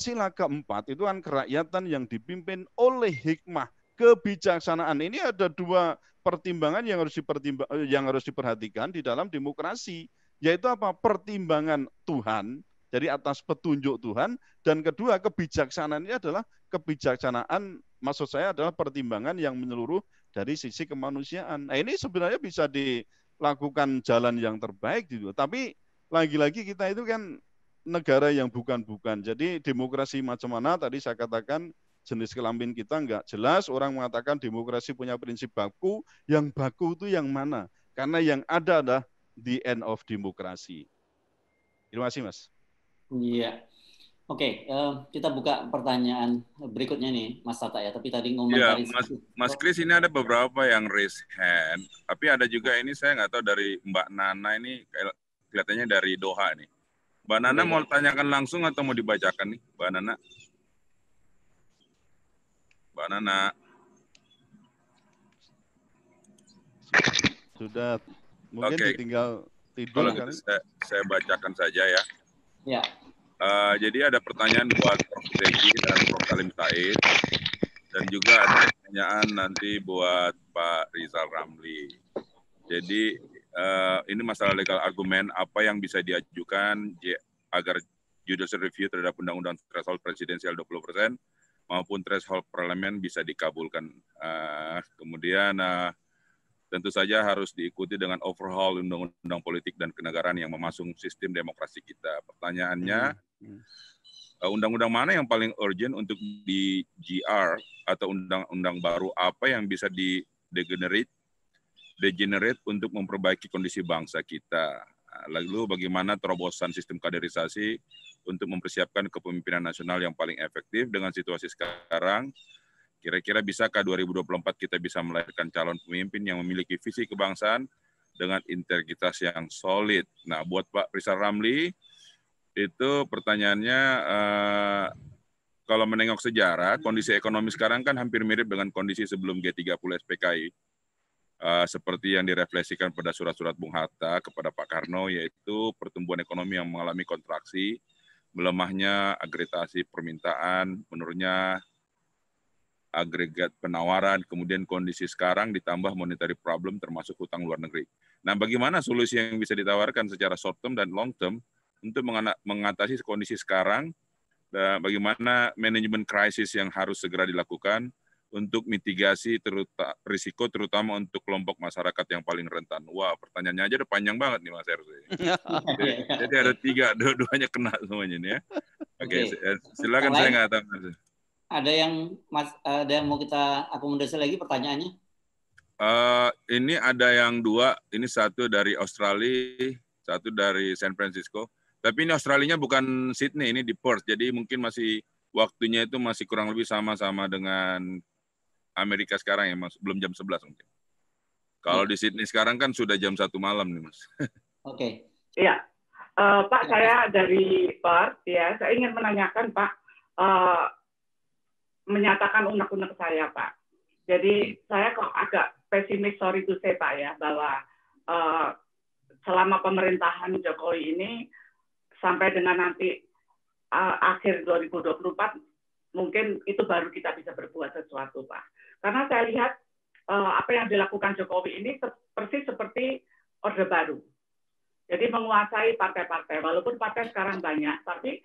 sila keempat itu kan kerakyatan yang dipimpin oleh hikmah kebijaksanaan. Ini ada dua pertimbangan yang harus dipertimbang yang harus diperhatikan di dalam demokrasi, yaitu apa? Pertimbangan Tuhan jadi atas petunjuk Tuhan dan kedua kebijaksanaan ini adalah kebijaksanaan maksud saya adalah pertimbangan yang menyeluruh dari sisi kemanusiaan. Nah, ini sebenarnya bisa dilakukan jalan yang terbaik gitu. Tapi lagi-lagi kita itu kan negara yang bukan-bukan. Jadi demokrasi macam mana tadi saya katakan jenis kelamin kita enggak jelas. Orang mengatakan demokrasi punya prinsip baku. Yang baku itu yang mana? Karena yang ada adalah the end of demokrasi. Terima kasih, Mas. Iya. Oke, okay, eh, kita buka pertanyaan berikutnya nih, Mas Tata ya. Tapi tadi ngomong ya, Mas, Mas Kris ini ada beberapa yang raise hand, tapi ada juga ini saya nggak tahu dari Mbak Nana ini kelihatannya dari Doha nih. Mbak Nana Oke. Iya. mau tanyakan langsung atau mau dibacakan nih, Mbak Nana? Mbak Nana. Sudah. Mungkin okay. tinggal tidur. Kalau kan? gitu saya, saya bacakan saja ya. Ya. Uh, jadi ada pertanyaan buat Prof. Deki dan Prof. Kalim Said. Dan juga ada pertanyaan nanti buat Pak Rizal Ramli. Jadi uh, ini masalah legal argumen apa yang bisa diajukan agar judicial review terhadap Undang-Undang Threshold Presidensial 20 persen maupun threshold parlemen bisa dikabulkan. Uh, kemudian uh, tentu saja harus diikuti dengan overhaul undang-undang politik dan kenegaraan yang memasung sistem demokrasi kita. Pertanyaannya, hmm, hmm. Ah, undang-undang uh, mana yang paling urgent untuk di GR atau undang-undang baru apa yang bisa di degenerate, degenerate untuk memperbaiki kondisi bangsa kita? Lalu bagaimana terobosan sistem kaderisasi untuk mempersiapkan kepemimpinan nasional yang paling efektif dengan situasi sekarang. Kira-kira bisakah 2024 kita bisa melahirkan calon pemimpin yang memiliki visi kebangsaan dengan integritas yang solid? Nah, buat Pak Rizal Ramli, itu pertanyaannya eh, kalau menengok sejarah, kondisi ekonomi sekarang kan hampir mirip dengan kondisi sebelum G30 SPKI. Uh, seperti yang direfleksikan pada surat-surat Bung Hatta kepada Pak Karno, yaitu pertumbuhan ekonomi yang mengalami kontraksi melemahnya agregasi permintaan, menurunnya agregat penawaran, kemudian kondisi sekarang ditambah monetary problem termasuk hutang luar negeri. Nah, bagaimana solusi yang bisa ditawarkan secara short term dan long term untuk mengatasi kondisi sekarang, nah, bagaimana manajemen krisis yang harus segera dilakukan, untuk mitigasi teruta, risiko terutama untuk kelompok masyarakat yang paling rentan. Wah, pertanyaannya aja udah panjang banget nih Mas RC. jadi, <laughs> jadi ada tiga, dua-duanya kena semuanya nih ya. Oke, okay, okay. Eh, silakan saya nggak tahu. Ada yang Mas ada yang mau kita akomodasi lagi pertanyaannya? Uh, ini ada yang dua, ini satu dari Australia, satu dari San Francisco. Tapi ini Australinya bukan Sydney, ini di Perth. Jadi mungkin masih waktunya itu masih kurang lebih sama-sama dengan Amerika sekarang ya Mas, belum jam 11 mungkin. Kalau ya. di Sydney sekarang kan sudah jam satu malam nih Mas. <laughs> Oke. Okay. Iya. Uh, Pak, saya dari Perth ya. Saya ingin menanyakan Pak uh, menyatakan unek-unek saya Pak. Jadi saya kok agak pesimis sorry to say Pak ya bahwa uh, selama pemerintahan Jokowi ini sampai dengan nanti uh, akhir 2024 mungkin itu baru kita bisa berbuat sesuatu Pak. Karena saya lihat eh, apa yang dilakukan Jokowi ini persis seperti Orde Baru. Jadi menguasai partai-partai, walaupun partai sekarang banyak, tapi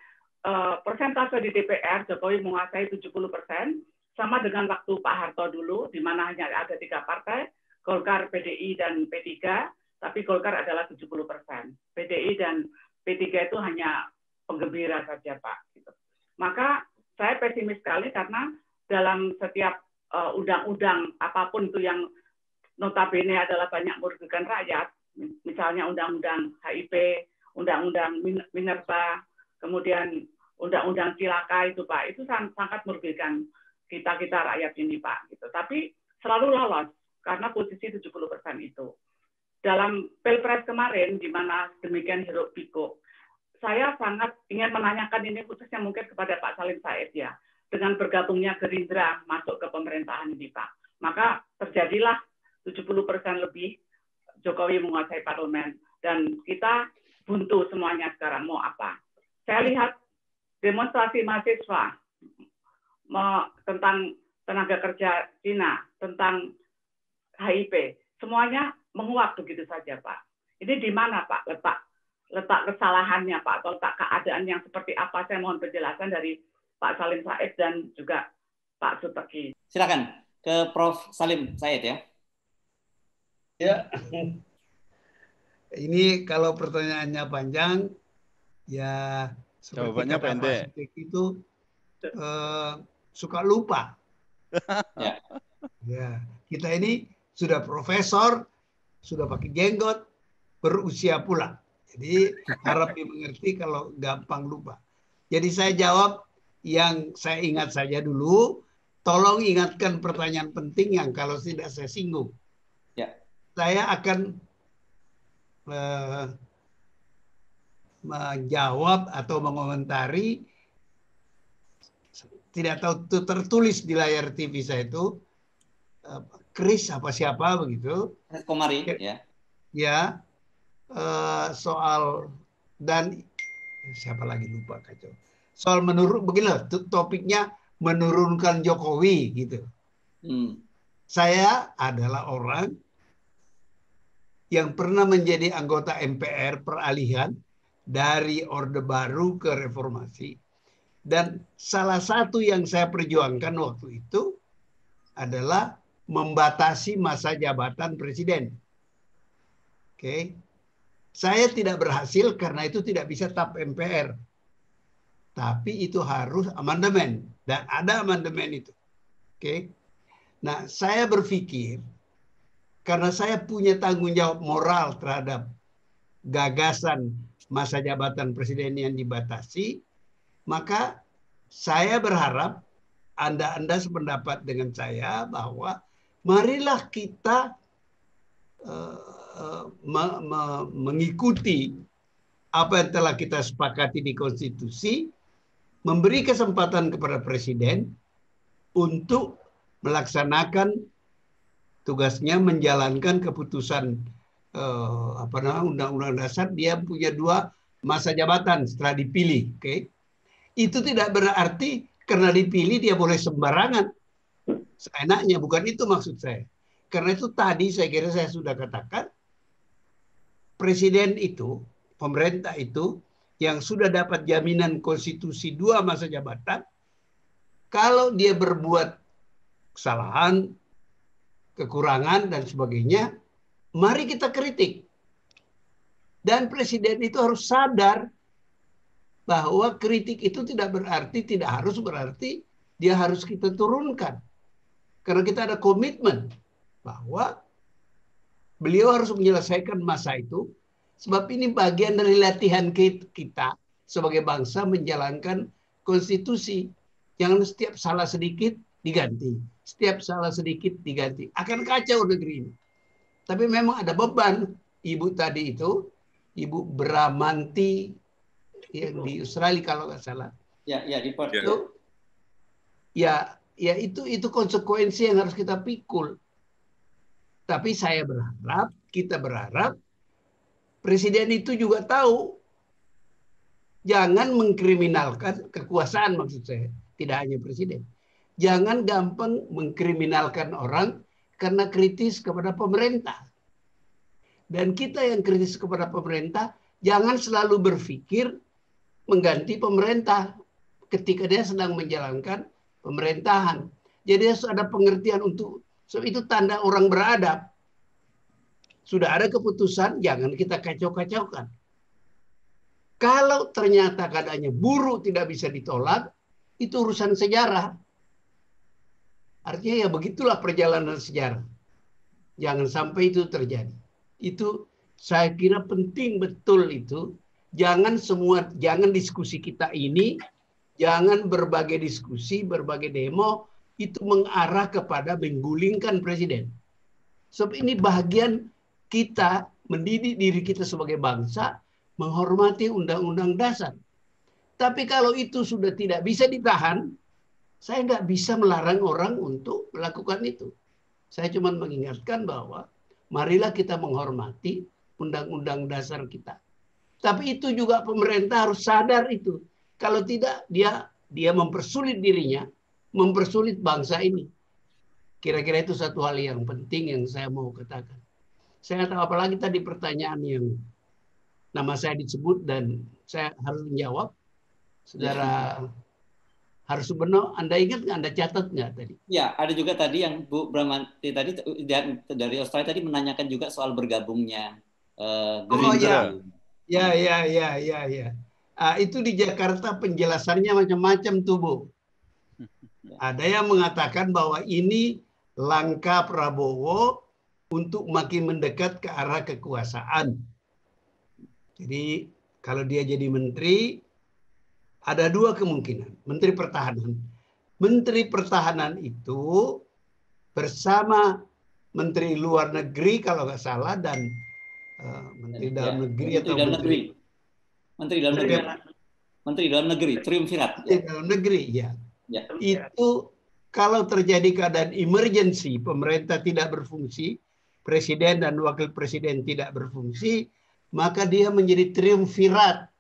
eh, persentase di DPR Jokowi menguasai 70 persen, sama dengan waktu Pak Harto dulu, di mana hanya ada tiga partai, Golkar, PDI, dan P3, tapi Golkar adalah 70 persen. PDI dan P3 itu hanya penggembira saja, Pak. Gitu. Maka saya pesimis sekali karena dalam setiap eh, undang-undang uh, apapun itu yang notabene adalah banyak merugikan rakyat, misalnya undang-undang HIP, undang-undang Minerba, kemudian undang-undang Cilaka itu Pak, itu sangat merugikan kita-kita rakyat ini Pak. Gitu. Tapi selalu lolos karena posisi 70% itu. Dalam Pilpres kemarin, di mana demikian Hero pikuk, saya sangat ingin menanyakan ini khususnya mungkin kepada Pak Salim Said ya. Dengan bergabungnya Gerindra masuk ke pemerintahan ini Pak, maka terjadilah 70% lebih Jokowi menguasai parlemen dan kita buntu semuanya sekarang mau apa. Saya lihat demonstrasi mahasiswa tentang tenaga kerja Cina, tentang HIP, semuanya menguap begitu saja Pak. Ini di mana Pak letak letak kesalahannya Pak atau letak keadaan yang seperti apa saya mohon penjelasan dari Pak Salim Said dan juga Pak Suteki. Silakan ke Prof Salim Said ya. Ya. <laughs> Ini kalau pertanyaannya panjang ya jawabannya pendek. Pak itu eh, suka lupa. <laughs> ya. ya, kita ini sudah profesor, sudah pakai jenggot, berusia pula jadi harap dimengerti kalau gampang lupa. Jadi saya jawab yang saya ingat saja dulu. Tolong ingatkan pertanyaan penting yang kalau tidak saya singgung. Ya. Saya akan uh, menjawab atau mengomentari tidak tahu itu tertulis di layar TV saya itu eh, Chris apa siapa begitu. Komari ya. Ya, ya. Eh, soal dan siapa lagi lupa kacau. Soal menurun beginilah topiknya menurunkan Jokowi gitu. Hmm. Saya adalah orang yang pernah menjadi anggota MPR peralihan dari Orde Baru ke Reformasi. Dan salah satu yang saya perjuangkan waktu itu adalah membatasi masa jabatan presiden. Oke. Okay? Saya tidak berhasil karena itu tidak bisa tap MPR. Tapi itu harus amandemen dan ada amandemen itu. Oke. Okay? Nah, saya berpikir karena saya punya tanggung jawab moral terhadap gagasan masa jabatan presiden yang dibatasi, maka saya berharap Anda-Anda sependapat dengan saya bahwa marilah kita uh, Eh, me, me, mengikuti apa yang telah kita sepakati di konstitusi, memberi kesempatan kepada presiden untuk melaksanakan tugasnya menjalankan keputusan eh, apa namanya undang-undang dasar dia punya dua masa jabatan setelah dipilih, oke? Okay? Itu tidak berarti karena dipilih dia boleh sembarangan seenaknya bukan itu maksud saya. Karena itu tadi saya kira saya sudah katakan presiden itu, pemerintah itu yang sudah dapat jaminan konstitusi dua masa jabatan, kalau dia berbuat kesalahan, kekurangan dan sebagainya, mari kita kritik. Dan presiden itu harus sadar bahwa kritik itu tidak berarti tidak harus berarti dia harus kita turunkan. Karena kita ada komitmen bahwa Beliau harus menyelesaikan masa itu sebab ini bagian dari latihan kita sebagai bangsa menjalankan konstitusi. yang setiap salah sedikit diganti, setiap salah sedikit diganti. Akan kacau negeri ini. Tapi memang ada beban ibu tadi itu, ibu Bramanti yang di Australia kalau nggak salah. Ya, ya di Itu, ya, ya itu itu konsekuensi yang harus kita pikul tapi saya berharap, kita berharap presiden itu juga tahu jangan mengkriminalkan kekuasaan maksud saya, tidak hanya presiden. Jangan gampang mengkriminalkan orang karena kritis kepada pemerintah. Dan kita yang kritis kepada pemerintah jangan selalu berpikir mengganti pemerintah ketika dia sedang menjalankan pemerintahan. Jadi harus ada pengertian untuk So itu tanda orang beradab. Sudah ada keputusan, jangan kita kacau-kacaukan. Kalau ternyata keadaannya buruk tidak bisa ditolak, itu urusan sejarah. Artinya ya begitulah perjalanan sejarah. Jangan sampai itu terjadi. Itu saya kira penting betul itu. Jangan semua, jangan diskusi kita ini, jangan berbagai diskusi, berbagai demo itu mengarah kepada menggulingkan presiden. Sebab ini bagian kita mendidik diri kita sebagai bangsa menghormati undang-undang dasar. Tapi kalau itu sudah tidak bisa ditahan, saya nggak bisa melarang orang untuk melakukan itu. Saya cuma mengingatkan bahwa marilah kita menghormati undang-undang dasar kita. Tapi itu juga pemerintah harus sadar itu. Kalau tidak dia dia mempersulit dirinya mempersulit bangsa ini. Kira-kira itu satu hal yang penting yang saya mau katakan. Saya tahu apalagi tadi pertanyaan yang nama saya disebut dan saya harus menjawab. Saudara harus benar. Anda ingat nggak? Anda catat nggak tadi? Ya, ada juga tadi yang Bu Bramanti tadi dari Australia tadi menanyakan juga soal bergabungnya uh, Gerindra. Oh ya, ya, ya, ya, ya. ya. Uh, itu di Jakarta penjelasannya macam-macam tuh Bu. <laughs> Ada yang mengatakan bahwa ini langkah Prabowo untuk makin mendekat ke arah kekuasaan. Jadi kalau dia jadi menteri, ada dua kemungkinan. Menteri Pertahanan. Menteri Pertahanan itu bersama Menteri Luar Negeri kalau nggak salah dan uh, Menteri ya, Dalam Negeri Menteri atau Dalam Menteri Negeri. Menteri Dalam Negeri. Menteri Dalam Negeri, Triumvirat. Menteri Dalam Negeri, ya. Ya. Iya. Itu kalau terjadi keadaan emergency, pemerintah tidak berfungsi, presiden dan wakil presiden tidak berfungsi, maka dia menjadi triumvirat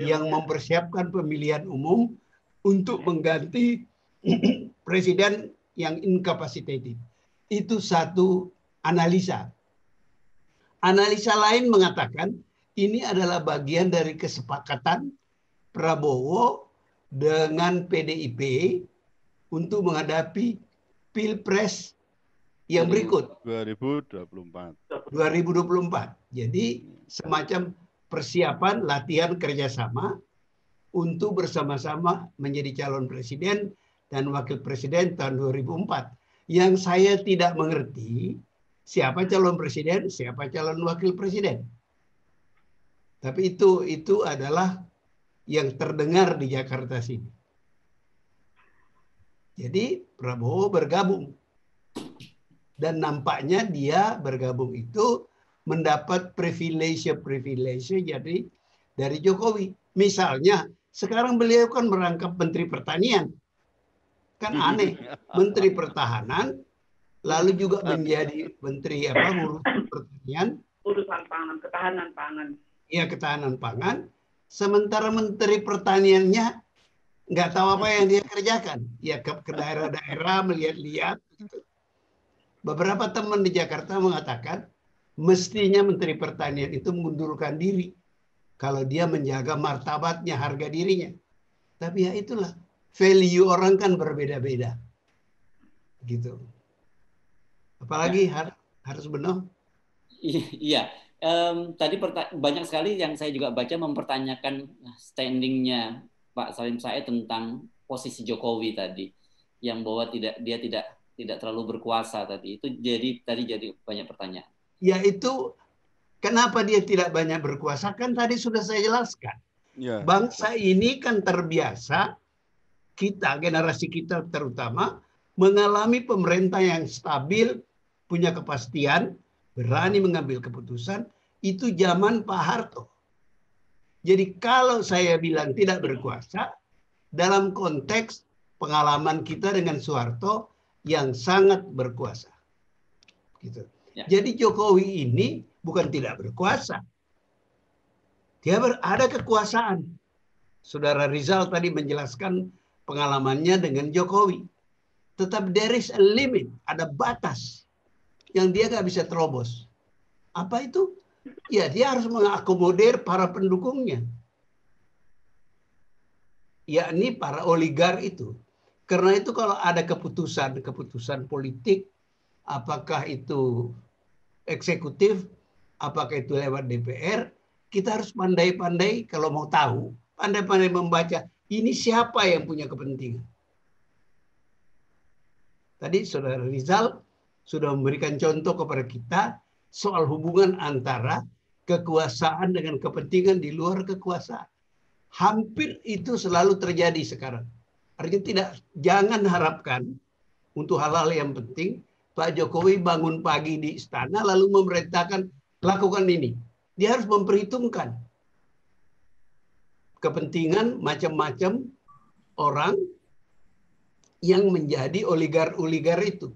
yang mempersiapkan pemilihan umum untuk ya. mengganti <clears throat> presiden yang incapacitated. Itu satu analisa. Analisa lain mengatakan ini adalah bagian dari kesepakatan Prabowo dengan PDIP untuk menghadapi Pilpres yang berikut 2024. 2024. Jadi semacam persiapan latihan kerjasama untuk bersama-sama menjadi calon presiden dan wakil presiden tahun 2004. Yang saya tidak mengerti siapa calon presiden, siapa calon wakil presiden. Tapi itu itu adalah yang terdengar di Jakarta sini. Jadi Prabowo bergabung dan nampaknya dia bergabung itu mendapat privilege-privilege jadi dari Jokowi. Misalnya sekarang beliau kan merangkap Menteri Pertanian. Kan hmm. aneh, <laughs> Menteri Pertahanan lalu juga menjadi Menteri apa urusan pertanian, urusan pangan, ketahanan pangan. Iya, ketahanan pangan sementara Menteri Pertaniannya nggak tahu apa yang dia kerjakan. Ya ke, daerah-daerah melihat-lihat. Gitu. Beberapa teman di Jakarta mengatakan mestinya Menteri Pertanian itu mengundurkan diri kalau dia menjaga martabatnya, harga dirinya. Tapi ya itulah value orang kan berbeda-beda, gitu. Apalagi ya. har harus benar. Iya, um, tadi banyak sekali yang saya juga baca mempertanyakan eh, standingnya Pak Salim saya tentang posisi Jokowi tadi yang bahwa tidak dia tidak tidak terlalu berkuasa tadi itu jadi tadi jadi banyak pertanyaan. Ya itu kenapa dia tidak banyak berkuasa kan tadi sudah saya jelaskan. Ya. Bangsa ini kan terbiasa kita generasi kita terutama mengalami pemerintah yang stabil, punya kepastian, berani mengambil keputusan, itu zaman Pak Harto. Jadi kalau saya bilang tidak berkuasa, dalam konteks pengalaman kita dengan Soeharto yang sangat berkuasa. Gitu. Ya. Jadi Jokowi ini bukan tidak berkuasa. Dia ada kekuasaan. Saudara Rizal tadi menjelaskan pengalamannya dengan Jokowi. Tetap there is a limit, ada batas yang dia nggak bisa terobos. Apa itu? ya dia harus mengakomodir para pendukungnya. Yakni para oligar itu. Karena itu kalau ada keputusan-keputusan politik, apakah itu eksekutif, apakah itu lewat DPR, kita harus pandai-pandai kalau mau tahu, pandai-pandai membaca ini siapa yang punya kepentingan. Tadi Saudara Rizal sudah memberikan contoh kepada kita soal hubungan antara kekuasaan dengan kepentingan di luar kekuasaan. Hampir itu selalu terjadi sekarang. Artinya tidak jangan harapkan untuk hal-hal yang penting Pak Jokowi bangun pagi di istana lalu memerintahkan lakukan ini. Dia harus memperhitungkan kepentingan macam-macam orang yang menjadi oligar-oligar itu.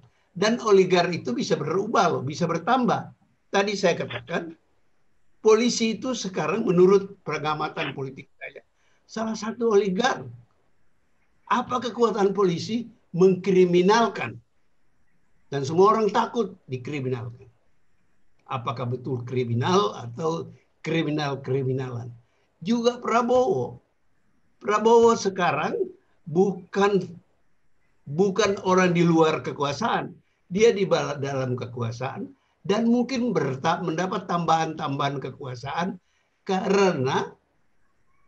Dan oligar itu bisa berubah loh, bisa bertambah tadi saya katakan, polisi itu sekarang menurut pengamatan politik saya, salah satu oligar. Apa kekuatan polisi? Mengkriminalkan. Dan semua orang takut dikriminalkan. Apakah betul kriminal atau kriminal-kriminalan. Juga Prabowo. Prabowo sekarang bukan bukan orang di luar kekuasaan. Dia di dalam kekuasaan, dan mungkin mendapat tambahan-tambahan kekuasaan karena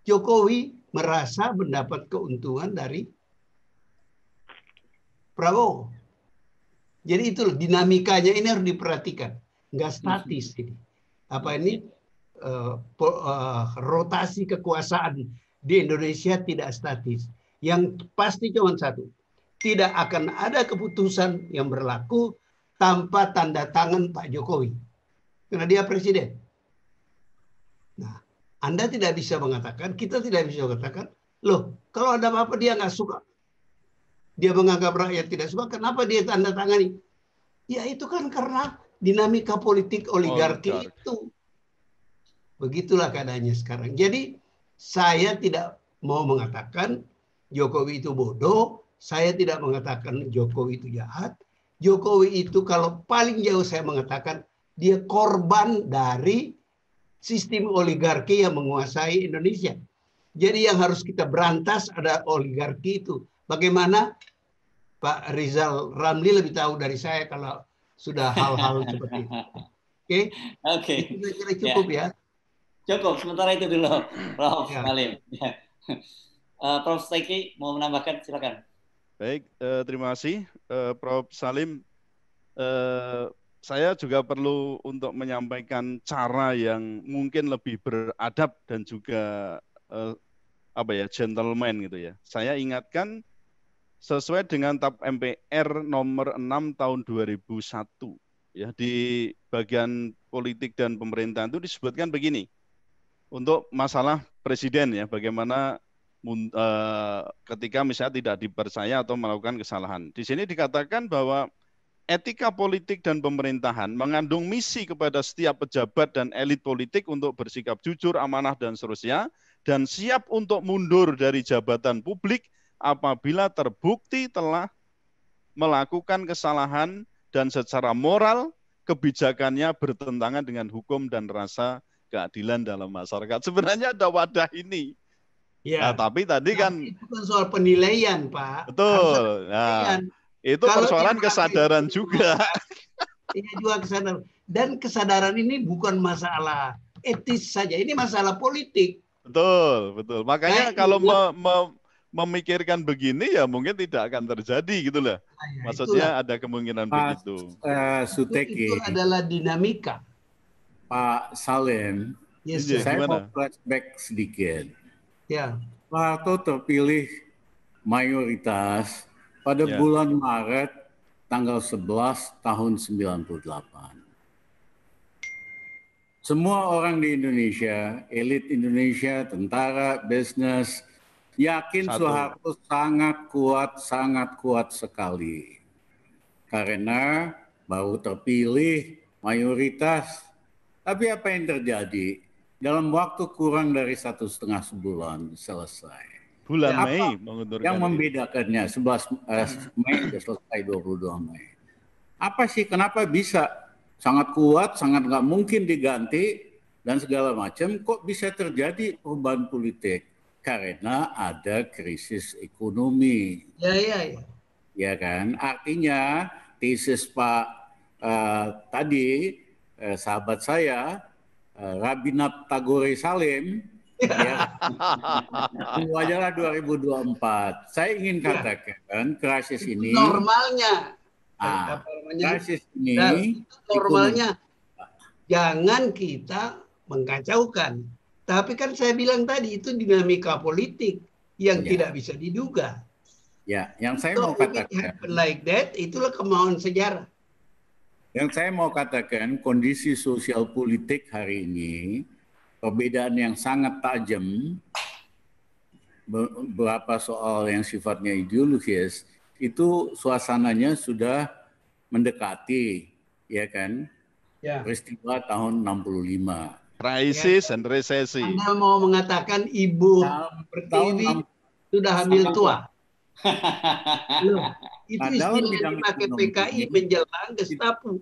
Jokowi merasa mendapat keuntungan dari Prabowo. Jadi itu dinamikanya ini harus diperhatikan, nggak statis ini. Apa ini uh, uh, rotasi kekuasaan di Indonesia tidak statis. Yang pasti cuma satu, tidak akan ada keputusan yang berlaku tanpa tanda tangan Pak Jokowi. Karena dia presiden. Nah, Anda tidak bisa mengatakan, kita tidak bisa mengatakan, loh, kalau ada apa-apa dia nggak suka. Dia menganggap rakyat tidak suka, kenapa dia tanda tangani? Ya itu kan karena dinamika politik oligarki oh, itu. Begitulah keadaannya sekarang. Jadi saya tidak mau mengatakan Jokowi itu bodoh, saya tidak mengatakan Jokowi itu jahat, Jokowi itu kalau paling jauh saya mengatakan dia korban dari sistem oligarki yang menguasai Indonesia. Jadi yang harus kita berantas ada oligarki itu. Bagaimana Pak Rizal Ramli lebih tahu dari saya kalau sudah hal-hal <laughs> seperti itu. Oke. Okay? Oke. Okay. Kira-kira ya. cukup ya. ya. Cukup. Sementara itu dulu, Prof. Ya. Malim. Ya. <laughs> Uh, eh, Prof. Steki mau menambahkan silakan. Baik, eh, terima kasih eh, Prof. Salim. Eh, saya juga perlu untuk menyampaikan cara yang mungkin lebih beradab dan juga eh, apa ya gentleman gitu ya. Saya ingatkan sesuai dengan TAP MPR nomor 6 tahun 2001 ya di bagian politik dan pemerintahan itu disebutkan begini untuk masalah presiden ya bagaimana Eh, ketika misalnya tidak dipercaya atau melakukan kesalahan. Di sini dikatakan bahwa etika politik dan pemerintahan mengandung misi kepada setiap pejabat dan elit politik untuk bersikap jujur, amanah, dan seterusnya, dan siap untuk mundur dari jabatan publik apabila terbukti telah melakukan kesalahan dan secara moral kebijakannya bertentangan dengan hukum dan rasa keadilan dalam masyarakat. Sebenarnya ada wadah ini Ya. Nah, tapi tadi kan itu kan soal penilaian, Pak. Betul. Nah, penilaian. Nah, itu Kalau persoalan kesadaran itu, juga. <laughs> Iya juga kesadaran. Dan kesadaran ini bukan masalah etis saja, ini masalah politik. Betul, betul. Makanya nah, kalau iya. me, me, memikirkan begini ya mungkin tidak akan terjadi gitu lah. Ya, Maksudnya itulah. ada kemungkinan Pak, begitu. Uh, eh, Suteki. Itu, adalah dinamika. Pak Salim, yes, iya, saya mau flashback sedikit. Ya. Harto terpilih mayoritas pada ya. bulan Maret tanggal 11 tahun 98. Semua orang di Indonesia, elit Indonesia, tentara, bisnis, yakin Satu. Soeharto sangat kuat, sangat kuat sekali. Karena baru terpilih mayoritas. Tapi apa yang terjadi? dalam waktu kurang dari satu setengah bulan selesai. Bulan ya, Mei mengundurkan. Yang membedakannya 11 eh, hmm. Mei sudah selesai 22 Mei. Apa sih kenapa bisa sangat kuat, sangat nggak mungkin diganti dan segala macam kok bisa terjadi perubahan politik? Karena ada krisis ekonomi. Ya, ya, ya. Ya kan? Artinya tesis Pak uh, tadi eh, sahabat saya Eh, Rabinat Tagore Salim ya. Wajarlah 2024. Saya ingin iya. katakan krisis ini normalnya ah, krisis ini nah, normalnya itu, jangan kita mengkacaukan. Tapi kan saya bilang tadi itu dinamika politik yang ya. tidak bisa diduga. Ya, yang saya so, mau katakan. Like that, itulah kemauan sejarah. Yang saya mau katakan kondisi sosial politik hari ini perbedaan yang sangat tajam beberapa soal yang sifatnya ideologis itu suasananya sudah mendekati ya kan ya. peristiwa tahun 65 krisis ya. dan resesi Anda mau mengatakan ibu nah, tahun ini sudah hamil tua Loh, itu istilah yang dipakai PKI menjelang Gestapu.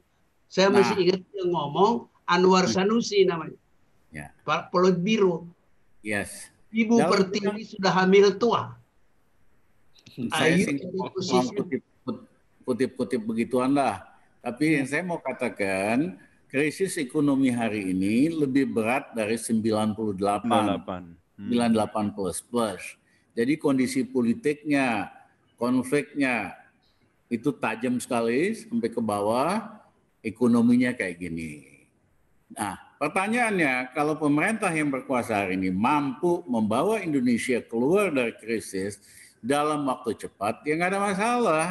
Saya nah. masih ingat dia ngomong Anwar hmm. Sanusi namanya. Ya. Pak Pelut Biru. Yes. Ibu Daun Pertiwi bidang... sudah hamil tua. Hmm, saya kutip-kutip begituan lah. Tapi yang saya mau katakan, krisis ekonomi hari ini lebih berat dari 98. 98, hmm. 98 plus plus jadi kondisi politiknya, konfliknya itu tajam sekali sampai ke bawah, ekonominya kayak gini. Nah, pertanyaannya kalau pemerintah yang berkuasa hari ini mampu membawa Indonesia keluar dari krisis dalam waktu cepat, ya nggak ada masalah.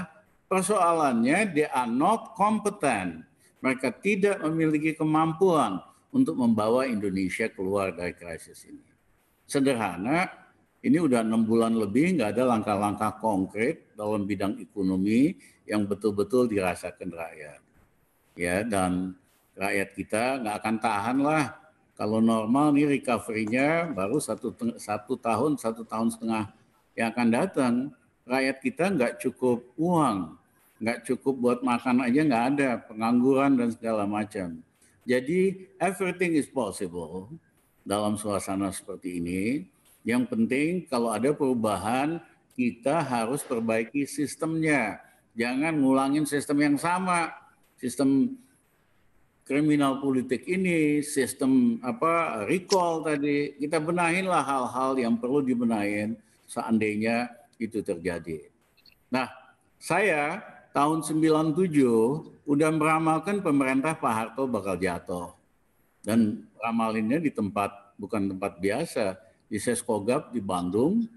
Persoalannya they are not competent. Mereka tidak memiliki kemampuan untuk membawa Indonesia keluar dari krisis ini. Sederhana, ini udah enam bulan lebih nggak ada langkah-langkah konkret dalam bidang ekonomi yang betul-betul dirasakan rakyat. Ya, dan rakyat kita nggak akan tahan lah kalau normal nih recovery-nya baru satu, satu tahun, satu tahun setengah yang akan datang, rakyat kita nggak cukup uang, nggak cukup buat makan aja nggak ada, pengangguran dan segala macam. Jadi everything is possible dalam suasana seperti ini yang penting kalau ada perubahan kita harus perbaiki sistemnya. Jangan ngulangin sistem yang sama. Sistem kriminal politik ini, sistem apa recall tadi, kita benahinlah hal-hal yang perlu dibenahin seandainya itu terjadi. Nah, saya tahun 97 udah meramalkan pemerintah Pak Harto bakal jatuh. Dan ramalinnya di tempat bukan tempat biasa, di Seskogap di Bandung,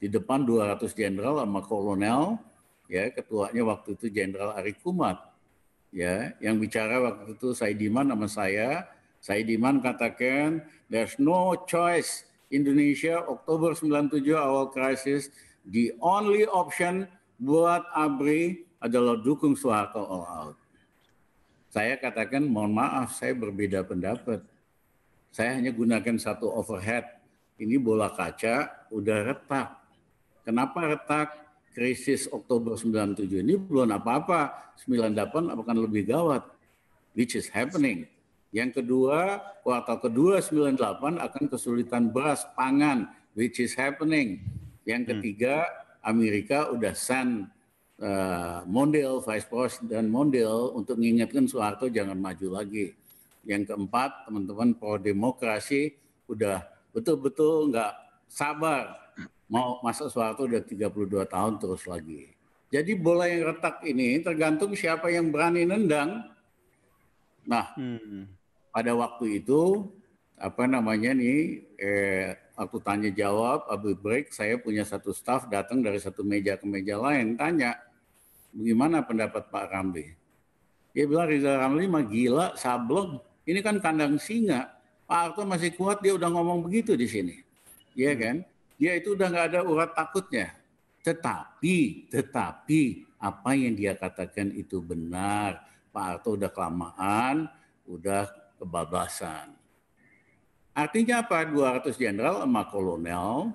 di depan 200 jenderal sama kolonel, ya ketuanya waktu itu Jenderal Ari Kumat, ya yang bicara waktu itu Saidiman sama saya, Saidiman katakan there's no choice Indonesia Oktober 97 awal krisis the only option buat ABRI adalah dukung Soeharto all out. Saya katakan mohon maaf saya berbeda pendapat. Saya hanya gunakan satu overhead ini bola kaca udah retak. Kenapa retak? Krisis Oktober 97 ini belum apa-apa. 98 akan lebih gawat. Which is happening. Yang kedua, kuartal kedua 98 akan kesulitan beras pangan, which is happening. Yang hmm. ketiga, Amerika udah send uh, Mondale, Vice President Mondale untuk mengingatkan Soeharto jangan maju lagi. Yang keempat, teman-teman pro demokrasi udah betul-betul nggak sabar mau masa tiga udah 32 tahun terus lagi. Jadi bola yang retak ini tergantung siapa yang berani nendang. Nah, hmm. pada waktu itu apa namanya nih eh, aku tanya jawab, abis break saya punya satu staff datang dari satu meja ke meja lain tanya bagaimana pendapat Pak Ramli. Dia bilang Rizal Ramli mah gila, sablon. Ini kan kandang singa Pak Harto masih kuat dia udah ngomong begitu di sini. Iya hmm. kan? Dia itu udah nggak ada urat takutnya. Tetapi, tetapi apa yang dia katakan itu benar. Pak Harto udah kelamaan, udah kebablasan. Artinya apa? 200 jenderal sama kolonel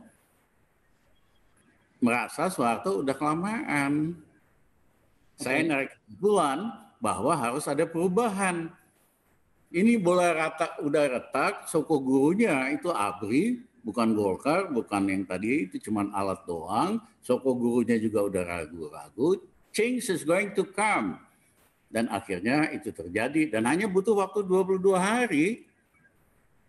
merasa Soeharto udah kelamaan. Saya narik bulan bahwa harus ada perubahan ini bola rata udah retak, soko gurunya itu ABRI, bukan Golkar, bukan yang tadi itu cuma alat doang. Soko gurunya juga udah ragu-ragu. Change is going to come. Dan akhirnya itu terjadi. Dan hanya butuh waktu 22 hari.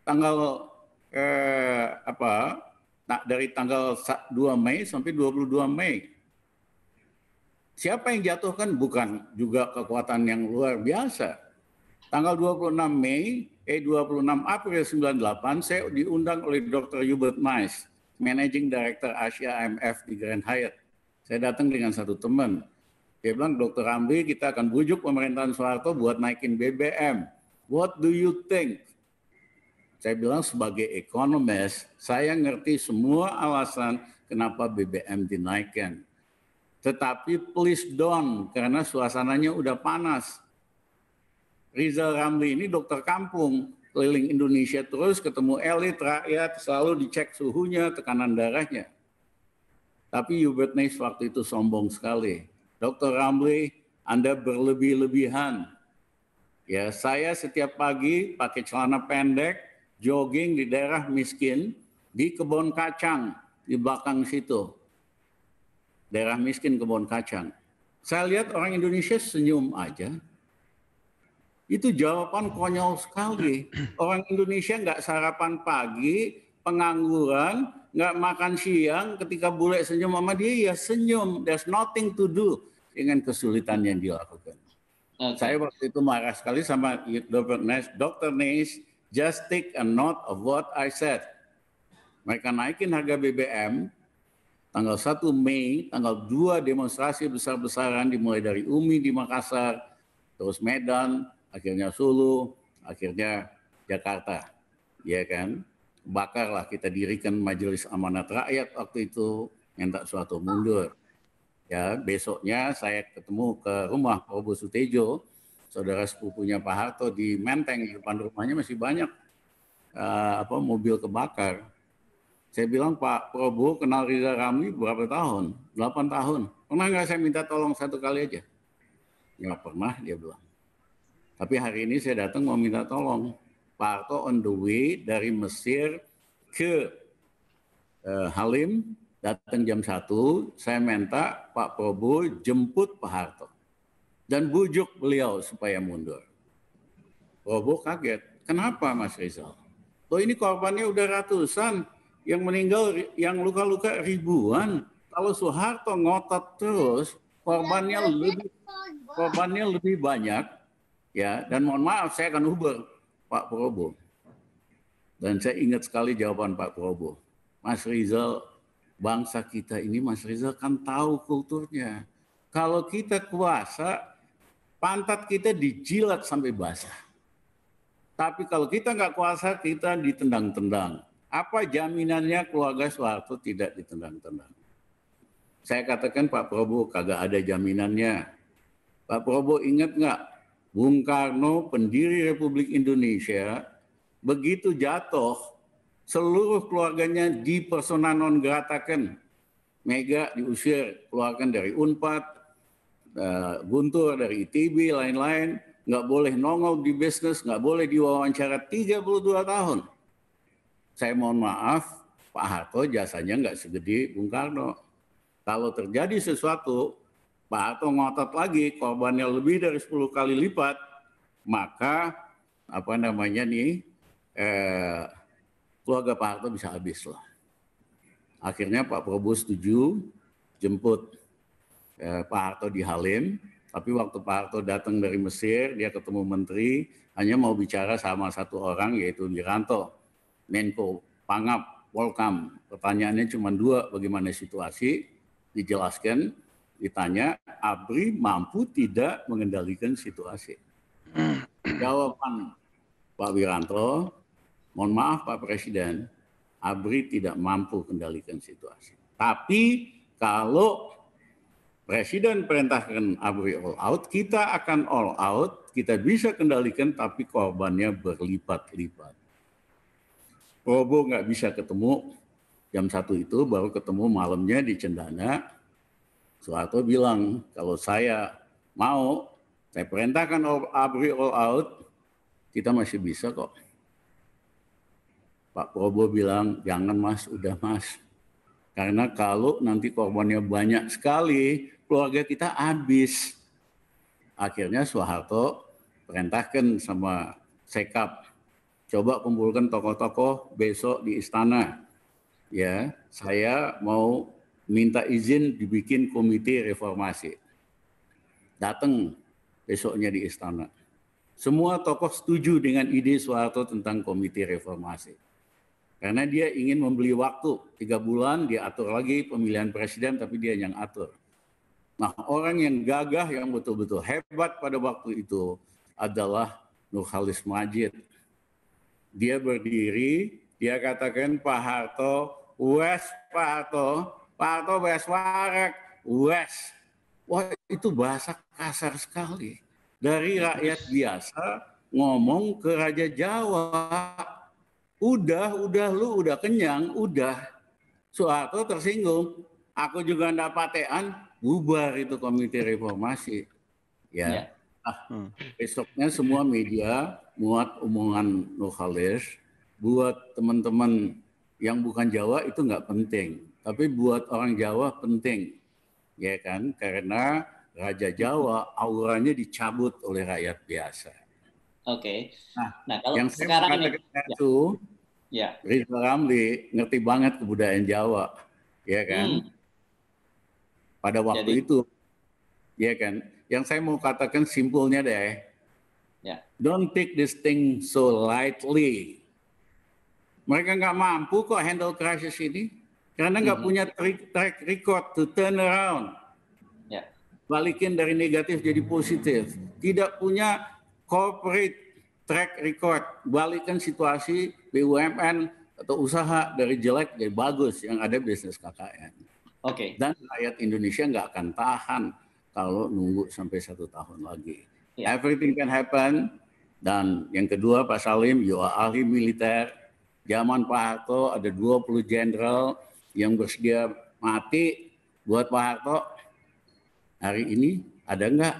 Tanggal eh, apa nah, dari tanggal 2 Mei sampai 22 Mei. Siapa yang jatuhkan bukan juga kekuatan yang luar biasa Tanggal 26 Mei, eh 26 April 98, saya diundang oleh Dr. Hubert Mais, Managing Director Asia IMF di Grand Hyatt. Saya datang dengan satu teman. Dia bilang, Dr. Ramli, kita akan bujuk pemerintahan Soeharto buat naikin BBM. What do you think? Saya bilang sebagai ekonomis, saya ngerti semua alasan kenapa BBM dinaikkan. Tetapi please don, karena suasananya udah panas Rizal Ramli ini dokter kampung, keliling Indonesia terus, ketemu elit, rakyat, selalu dicek suhunya, tekanan darahnya. Tapi Hubert Nace waktu itu sombong sekali. Dokter Ramli, Anda berlebih-lebihan. Ya, saya setiap pagi pakai celana pendek, jogging di daerah miskin, di kebun kacang, di belakang situ. Daerah miskin kebun kacang. Saya lihat orang Indonesia senyum aja, itu jawaban konyol sekali. <clears throat> Orang Indonesia nggak sarapan pagi, pengangguran, nggak makan siang. Ketika bule senyum sama dia, ya senyum. There's nothing to do dengan kesulitan yang dilakukan. Okay. Saya waktu itu marah sekali sama Dr. Nash. Dr. Nash, just take a note of what I said. Mereka naikin harga BBM, tanggal 1 Mei, tanggal 2 demonstrasi besar-besaran dimulai dari UMI di Makassar, terus Medan, akhirnya Solo, akhirnya Jakarta, ya kan? Bakarlah kita dirikan Majelis Amanat Rakyat waktu itu yang tak suatu mundur. Ya, besoknya saya ketemu ke rumah Prabowo Sutejo, saudara sepupunya Pak Harto di Menteng di depan rumahnya masih banyak uh, apa mobil kebakar. Saya bilang Pak Prabowo kenal Riza Ramli berapa tahun? 8 tahun. Pernah nggak saya minta tolong satu kali aja? Nggak pernah, dia bilang. Tapi hari ini saya datang mau minta tolong. Pak Harto on the way dari Mesir ke uh, Halim, datang jam 1, saya minta Pak Prabowo jemput Pak Harto. Dan bujuk beliau supaya mundur. Prabowo kaget. Kenapa Mas Rizal? Loh ini korbannya udah ratusan, yang meninggal, yang luka-luka ribuan. Kalau Soeharto ngotot terus, korbannya lebih korbannya lebih banyak Ya, dan mohon maaf saya akan hubung Pak Prabowo. Dan saya ingat sekali jawaban Pak Prabowo. Mas Rizal, bangsa kita ini Mas Rizal kan tahu kulturnya. Kalau kita kuasa, pantat kita dijilat sampai basah. Tapi kalau kita nggak kuasa, kita ditendang-tendang. Apa jaminannya keluarga suatu tidak ditendang-tendang? Saya katakan Pak Prabowo kagak ada jaminannya. Pak Prabowo ingat nggak Bung Karno, pendiri Republik Indonesia, begitu jatuh, seluruh keluarganya di persona non gratakan. Mega diusir, keluarkan dari UNPAD, eh, Guntur dari ITB, lain-lain. Nggak boleh nongol di bisnis, nggak boleh diwawancara 32 tahun. Saya mohon maaf, Pak Harto jasanya nggak segede Bung Karno. Kalau terjadi sesuatu, Pak Harto ngotot lagi korbannya lebih dari 10 kali lipat, maka apa namanya nih eh, keluarga Pak Harto bisa habis lah. Akhirnya Pak Prabowo setuju jemput eh, Pak Harto di Halim, tapi waktu Pak Harto datang dari Mesir, dia ketemu menteri, hanya mau bicara sama satu orang yaitu Wiranto, Menko Pangap, Polkam. Pertanyaannya cuma dua, bagaimana situasi, dijelaskan, ditanya ABRI mampu tidak mengendalikan situasi. Hmm. Jawaban Pak Wiranto, mohon maaf Pak Presiden, ABRI tidak mampu kendalikan situasi. Tapi kalau Presiden perintahkan ABRI all out, kita akan all out, kita bisa kendalikan tapi korbannya berlipat-lipat. Robo nggak bisa ketemu jam satu itu, baru ketemu malamnya di Cendana, Soeharto bilang, kalau saya mau, saya perintahkan all, ABRI all out, kita masih bisa kok. Pak Prabowo bilang, jangan mas, udah mas. Karena kalau nanti korbannya banyak sekali, keluarga kita habis. Akhirnya Soeharto perintahkan sama Sekap, coba kumpulkan tokoh-tokoh besok di istana. Ya, saya mau minta izin dibikin komite reformasi. Datang besoknya di istana. Semua tokoh setuju dengan ide Soeharto tentang komite reformasi. Karena dia ingin membeli waktu, tiga bulan dia atur lagi pemilihan presiden tapi dia yang atur. Nah orang yang gagah, yang betul-betul hebat pada waktu itu adalah Nurhalis Majid. Dia berdiri, dia katakan Pak Harto, Wes Pak Harto, Parto wes warek, wes. Wah itu bahasa kasar sekali. Dari iya, rakyat biasa ngomong ke Raja Jawa. Udah, udah lu udah kenyang, udah. Soeharto tersinggung. Aku juga ndak patean, bubar itu komite reformasi. Ya. ya. Ah, hmm. Besoknya semua media muat omongan Khalis. buat teman-teman yang bukan Jawa itu nggak penting tapi buat orang Jawa penting, ya kan? Karena Raja Jawa auranya dicabut oleh rakyat biasa. Oke. Okay. Nah, nah kalau yang sekarang ini ya. itu, ya. ya. Rizal Ramli ngerti banget kebudayaan Jawa, ya kan? Hmm. Pada waktu Jadi, itu, ya kan? Yang saya mau katakan simpulnya deh, ya. don't take this thing so lightly. Mereka nggak mampu kok handle crisis ini karena nggak mm -hmm. punya track, record to turn around. Yeah. Balikin dari negatif jadi positif. Tidak punya corporate track record. balikin situasi BUMN atau usaha dari jelek jadi bagus yang ada bisnis KKN. Oke. Okay. Dan rakyat Indonesia nggak akan tahan kalau nunggu sampai satu tahun lagi. Yeah. Everything can happen. Dan yang kedua Pak Salim, you are ahli militer. Zaman Pak Harto ada 20 jenderal yang bersedia mati buat Pak Harto hari ini ada nggak?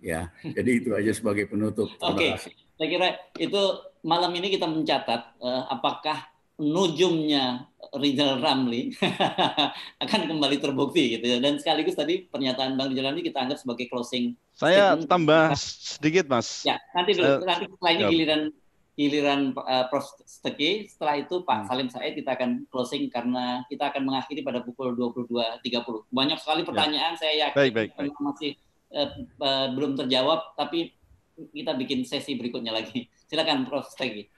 Ya, <laughs> jadi itu aja sebagai penutup. Oke, okay. saya kira itu malam ini kita mencatat uh, apakah nujumnya Rizal Ramli <laughs> akan kembali terbukti gitu ya. Dan sekaligus tadi pernyataan Bang Rizal Ramli kita anggap sebagai closing. Saya tambah nah, sedikit, Mas. Ya, nanti dulu, uh, nanti lainnya giliran giliran uh, Prof. setelah itu Pak hmm. Salim Said kita akan closing karena kita akan mengakhiri pada pukul 22.30. Banyak sekali ya. pertanyaan ya. saya yakin baik, baik, baik. masih uh, uh, belum terjawab, tapi kita bikin sesi berikutnya lagi. <laughs> Silakan Prof. Steke.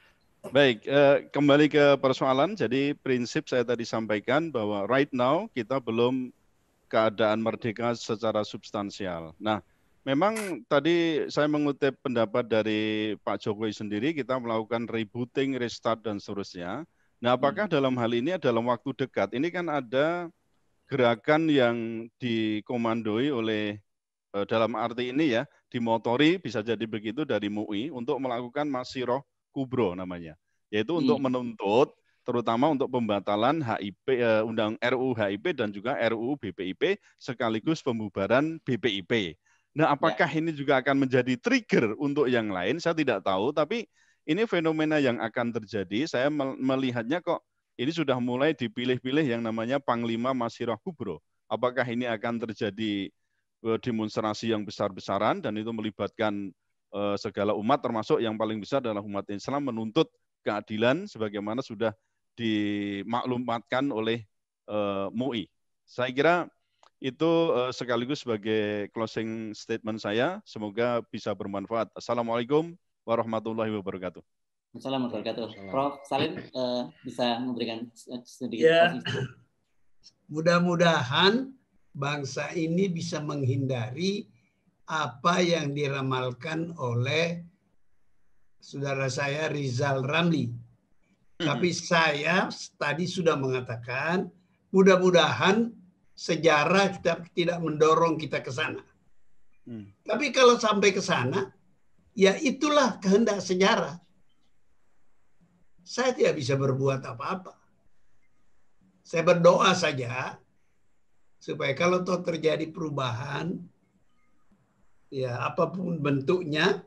Baik, eh, kembali ke persoalan. Jadi prinsip saya tadi sampaikan bahwa right now kita belum keadaan merdeka secara substansial. Nah, Memang tadi saya mengutip pendapat dari Pak Jokowi sendiri, kita melakukan rebooting, restart, dan seterusnya. Nah, apakah hmm. dalam hal ini dalam waktu dekat? Ini kan ada gerakan yang dikomandoi oleh eh, dalam arti ini ya dimotori bisa jadi begitu dari MUI untuk melakukan masiroh kubro namanya yaitu hmm. untuk menuntut terutama untuk pembatalan HIP eh, undang RUU HIP dan juga RUU BPIP sekaligus pembubaran BPIP Nah, ya. apakah ya. ini juga akan menjadi trigger untuk yang lain? Saya tidak tahu, tapi ini fenomena yang akan terjadi. Saya melihatnya kok ini sudah mulai dipilih-pilih yang namanya Panglima Masirah Kubro. Apakah ini akan terjadi eh, demonstrasi yang besar-besaran dan itu melibatkan eh, segala umat termasuk yang paling besar adalah umat Islam menuntut keadilan sebagaimana sudah dimaklumatkan oleh eh, MUI. Saya kira itu uh, sekaligus sebagai closing statement saya. Semoga bisa bermanfaat. Assalamualaikum warahmatullahi wabarakatuh. Assalamualaikum warahmatullahi wabarakatuh. Prof. Salim uh, bisa memberikan sedikit. Ya. Mudah-mudahan bangsa ini bisa menghindari apa yang diramalkan oleh saudara saya Rizal Ramli. Hmm. Tapi saya tadi sudah mengatakan, mudah-mudahan sejarah tidak, tidak mendorong kita ke sana. Hmm. Tapi kalau sampai ke sana, ya itulah kehendak sejarah. Saya tidak bisa berbuat apa-apa. Saya berdoa saja supaya kalau toh terjadi perubahan, ya apapun bentuknya,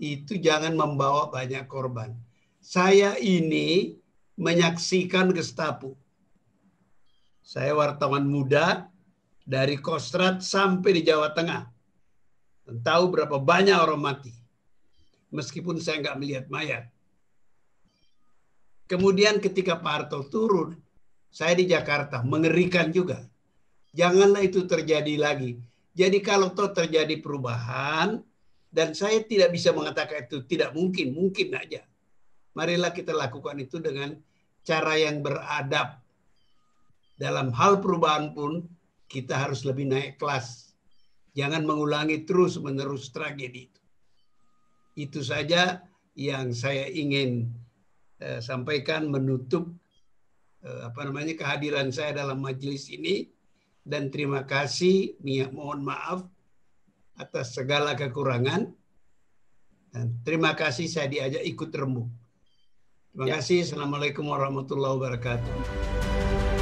itu jangan membawa banyak korban. Saya ini menyaksikan Gestapo saya wartawan muda dari Kostrad sampai di Jawa Tengah. Dan tahu berapa banyak orang mati. Meskipun saya nggak melihat mayat. Kemudian ketika Pak Harto turun, saya di Jakarta, mengerikan juga. Janganlah itu terjadi lagi. Jadi kalau toh terjadi perubahan, dan saya tidak bisa mengatakan itu tidak mungkin, mungkin aja. Marilah kita lakukan itu dengan cara yang beradab, dalam hal perubahan pun kita harus lebih naik kelas. Jangan mengulangi terus-menerus tragedi itu. Itu saja yang saya ingin eh, sampaikan menutup eh, apa namanya kehadiran saya dalam majelis ini dan terima kasih niat mohon maaf atas segala kekurangan dan terima kasih saya diajak ikut rembuk. Terima ya. kasih. Assalamualaikum warahmatullahi wabarakatuh.